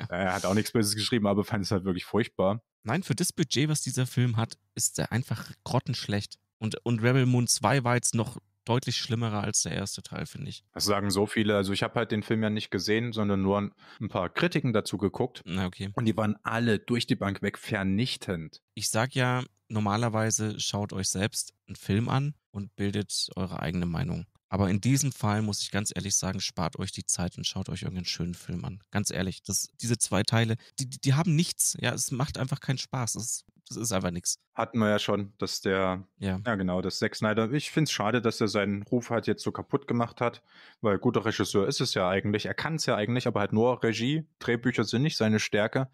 Er hat auch nichts Böses geschrieben, aber fand es halt wirklich furchtbar. Nein, für das Budget, was dieser Film hat, ist er einfach grottenschlecht. Und, und Rebel Moon 2 war jetzt noch deutlich schlimmerer als der erste Teil, finde ich. Das sagen so viele. Also ich habe halt den Film ja nicht gesehen, sondern nur ein paar Kritiken dazu geguckt. Na, okay. Und die waren alle durch die Bank weg vernichtend. Ich sag ja, normalerweise schaut euch selbst einen Film an und bildet eure eigene Meinung. Aber in diesem Fall muss ich ganz ehrlich sagen, spart euch die Zeit und schaut euch irgendeinen schönen Film an. Ganz ehrlich, das, diese zwei Teile, die, die, haben nichts. Ja, es macht einfach keinen Spaß. Es das ist einfach nichts. Hatten wir ja schon, dass der, ja, ja genau, das Zack Snyder, ich finde es schade, dass er seinen Ruf halt jetzt so kaputt gemacht hat, weil guter Regisseur ist es ja eigentlich, er kann es ja eigentlich, aber halt nur Regie, Drehbücher sind nicht seine Stärke.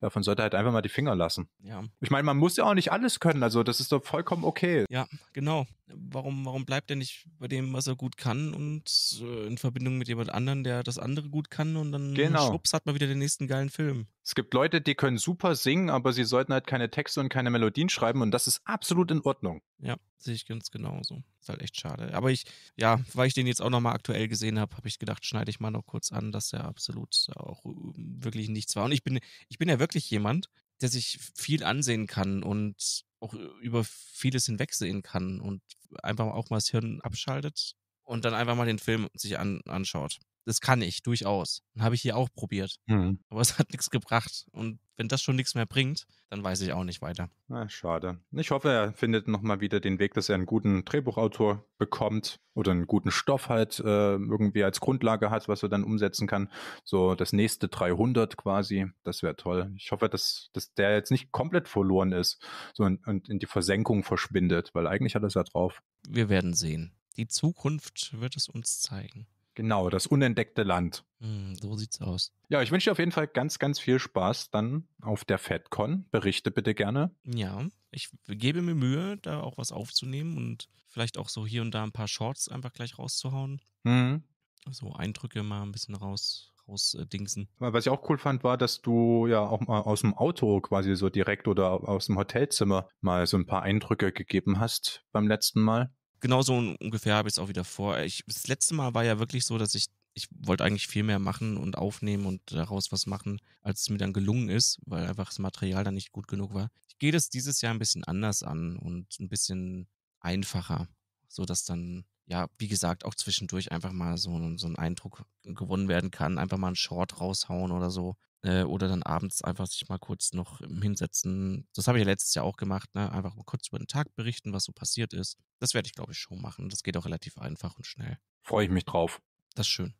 Davon sollte er halt einfach mal die Finger lassen. Ja. Ich meine, man muss ja auch nicht alles können, also das ist doch vollkommen okay. Ja, genau warum, warum bleibt er nicht bei dem, was er gut kann und äh, in Verbindung mit jemand anderem, der das andere gut kann und dann genau. schwupps hat man wieder den nächsten geilen Film. Es gibt Leute, die können super singen, aber sie sollten halt keine Texte und keine Melodien schreiben und das ist absolut in Ordnung. Ja, sehe ich ganz genauso. Ist halt echt schade. Aber ich, ja, weil ich den jetzt auch nochmal aktuell gesehen habe, habe ich gedacht, schneide ich mal noch kurz an, dass der absolut auch ähm, wirklich nichts war. Und ich bin, ich bin ja wirklich jemand, der sich viel ansehen kann und auch äh, über vieles hinwegsehen kann und einfach auch mal das Hirn abschaltet und dann einfach mal den Film sich an, anschaut das kann ich durchaus. Dann habe ich hier auch probiert. Mhm. Aber es hat nichts gebracht. Und wenn das schon nichts mehr bringt, dann weiß ich auch nicht weiter. Na, schade. Ich hoffe, er findet nochmal wieder den Weg, dass er einen guten Drehbuchautor bekommt oder einen guten Stoff halt äh, irgendwie als Grundlage hat, was er dann umsetzen kann. So das nächste 300 quasi. Das wäre toll. Ich hoffe, dass, dass der jetzt nicht komplett verloren ist so und, und in die Versenkung verschwindet, weil eigentlich hat er es ja drauf. Wir werden sehen. Die Zukunft wird es uns zeigen. Genau, das unentdeckte Land. Hm, so sieht's aus. Ja, ich wünsche dir auf jeden Fall ganz, ganz viel Spaß dann auf der FedCon. Berichte bitte gerne. Ja, ich gebe mir Mühe, da auch was aufzunehmen und vielleicht auch so hier und da ein paar Shorts einfach gleich rauszuhauen. Mhm. So Eindrücke mal ein bisschen raus, rausdingsen. Äh, was ich auch cool fand, war, dass du ja auch mal aus dem Auto quasi so direkt oder aus dem Hotelzimmer mal so ein paar Eindrücke gegeben hast beim letzten Mal genauso ungefähr habe ich es auch wieder vor. Äh, ich, das letzte Mal war ja wirklich so, dass ich, ich wollte eigentlich viel mehr machen und aufnehmen und daraus was machen, als es mir dann gelungen ist, weil einfach das Material dann nicht gut genug war. Ich gehe das dieses Jahr ein bisschen anders an und ein bisschen einfacher, sodass dann, ja, wie gesagt, auch zwischendurch einfach mal so, so ein Eindruck gewonnen werden kann. Einfach mal einen Short raushauen oder so. Äh, oder dann abends einfach sich mal kurz noch hinsetzen. Das habe ich ja letztes Jahr auch gemacht, ne? Einfach mal kurz über den Tag berichten, was so passiert ist. Das werde ich, glaube ich, schon machen. Das geht auch relativ einfach und schnell. Freue ich mich drauf. Das ist schön.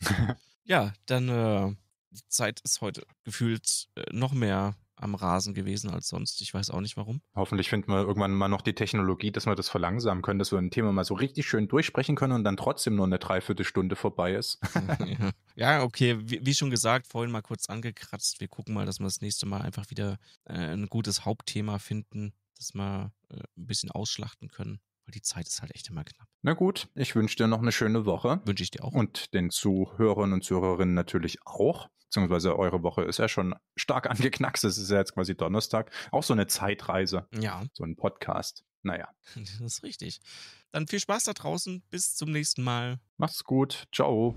ja, dann äh, die Zeit ist heute gefühlt äh, noch mehr am Rasen gewesen als sonst. Ich weiß auch nicht warum. Hoffentlich finden wir irgendwann mal noch die Technologie, dass wir das verlangsamen können, dass wir ein Thema mal so richtig schön durchsprechen können und dann trotzdem nur eine Dreiviertelstunde vorbei ist. ja, okay. Wie, schon gesagt, vorhin mal kurz angekratzt. Wir gucken mal, dass wir das nächste Mal einfach wieder äh, ein gutes Hauptthema finden, dass wir äh, ein bisschen ausschlachten können weil die Zeit ist halt echt immer knapp. Na gut, ich wünsche dir noch eine schöne Woche. Wünsche ich dir auch. Und den Zuhörern und Zuhörerinnen natürlich auch beziehungsweise eure Woche ist ja schon stark angeknackst. Es ist ja jetzt quasi Donnerstag. Auch so eine Zeitreise. Ja. So ein Podcast. Naja. Das ist richtig. Dann viel Spaß da draußen. Bis zum nächsten Mal. Macht's gut. Ciao.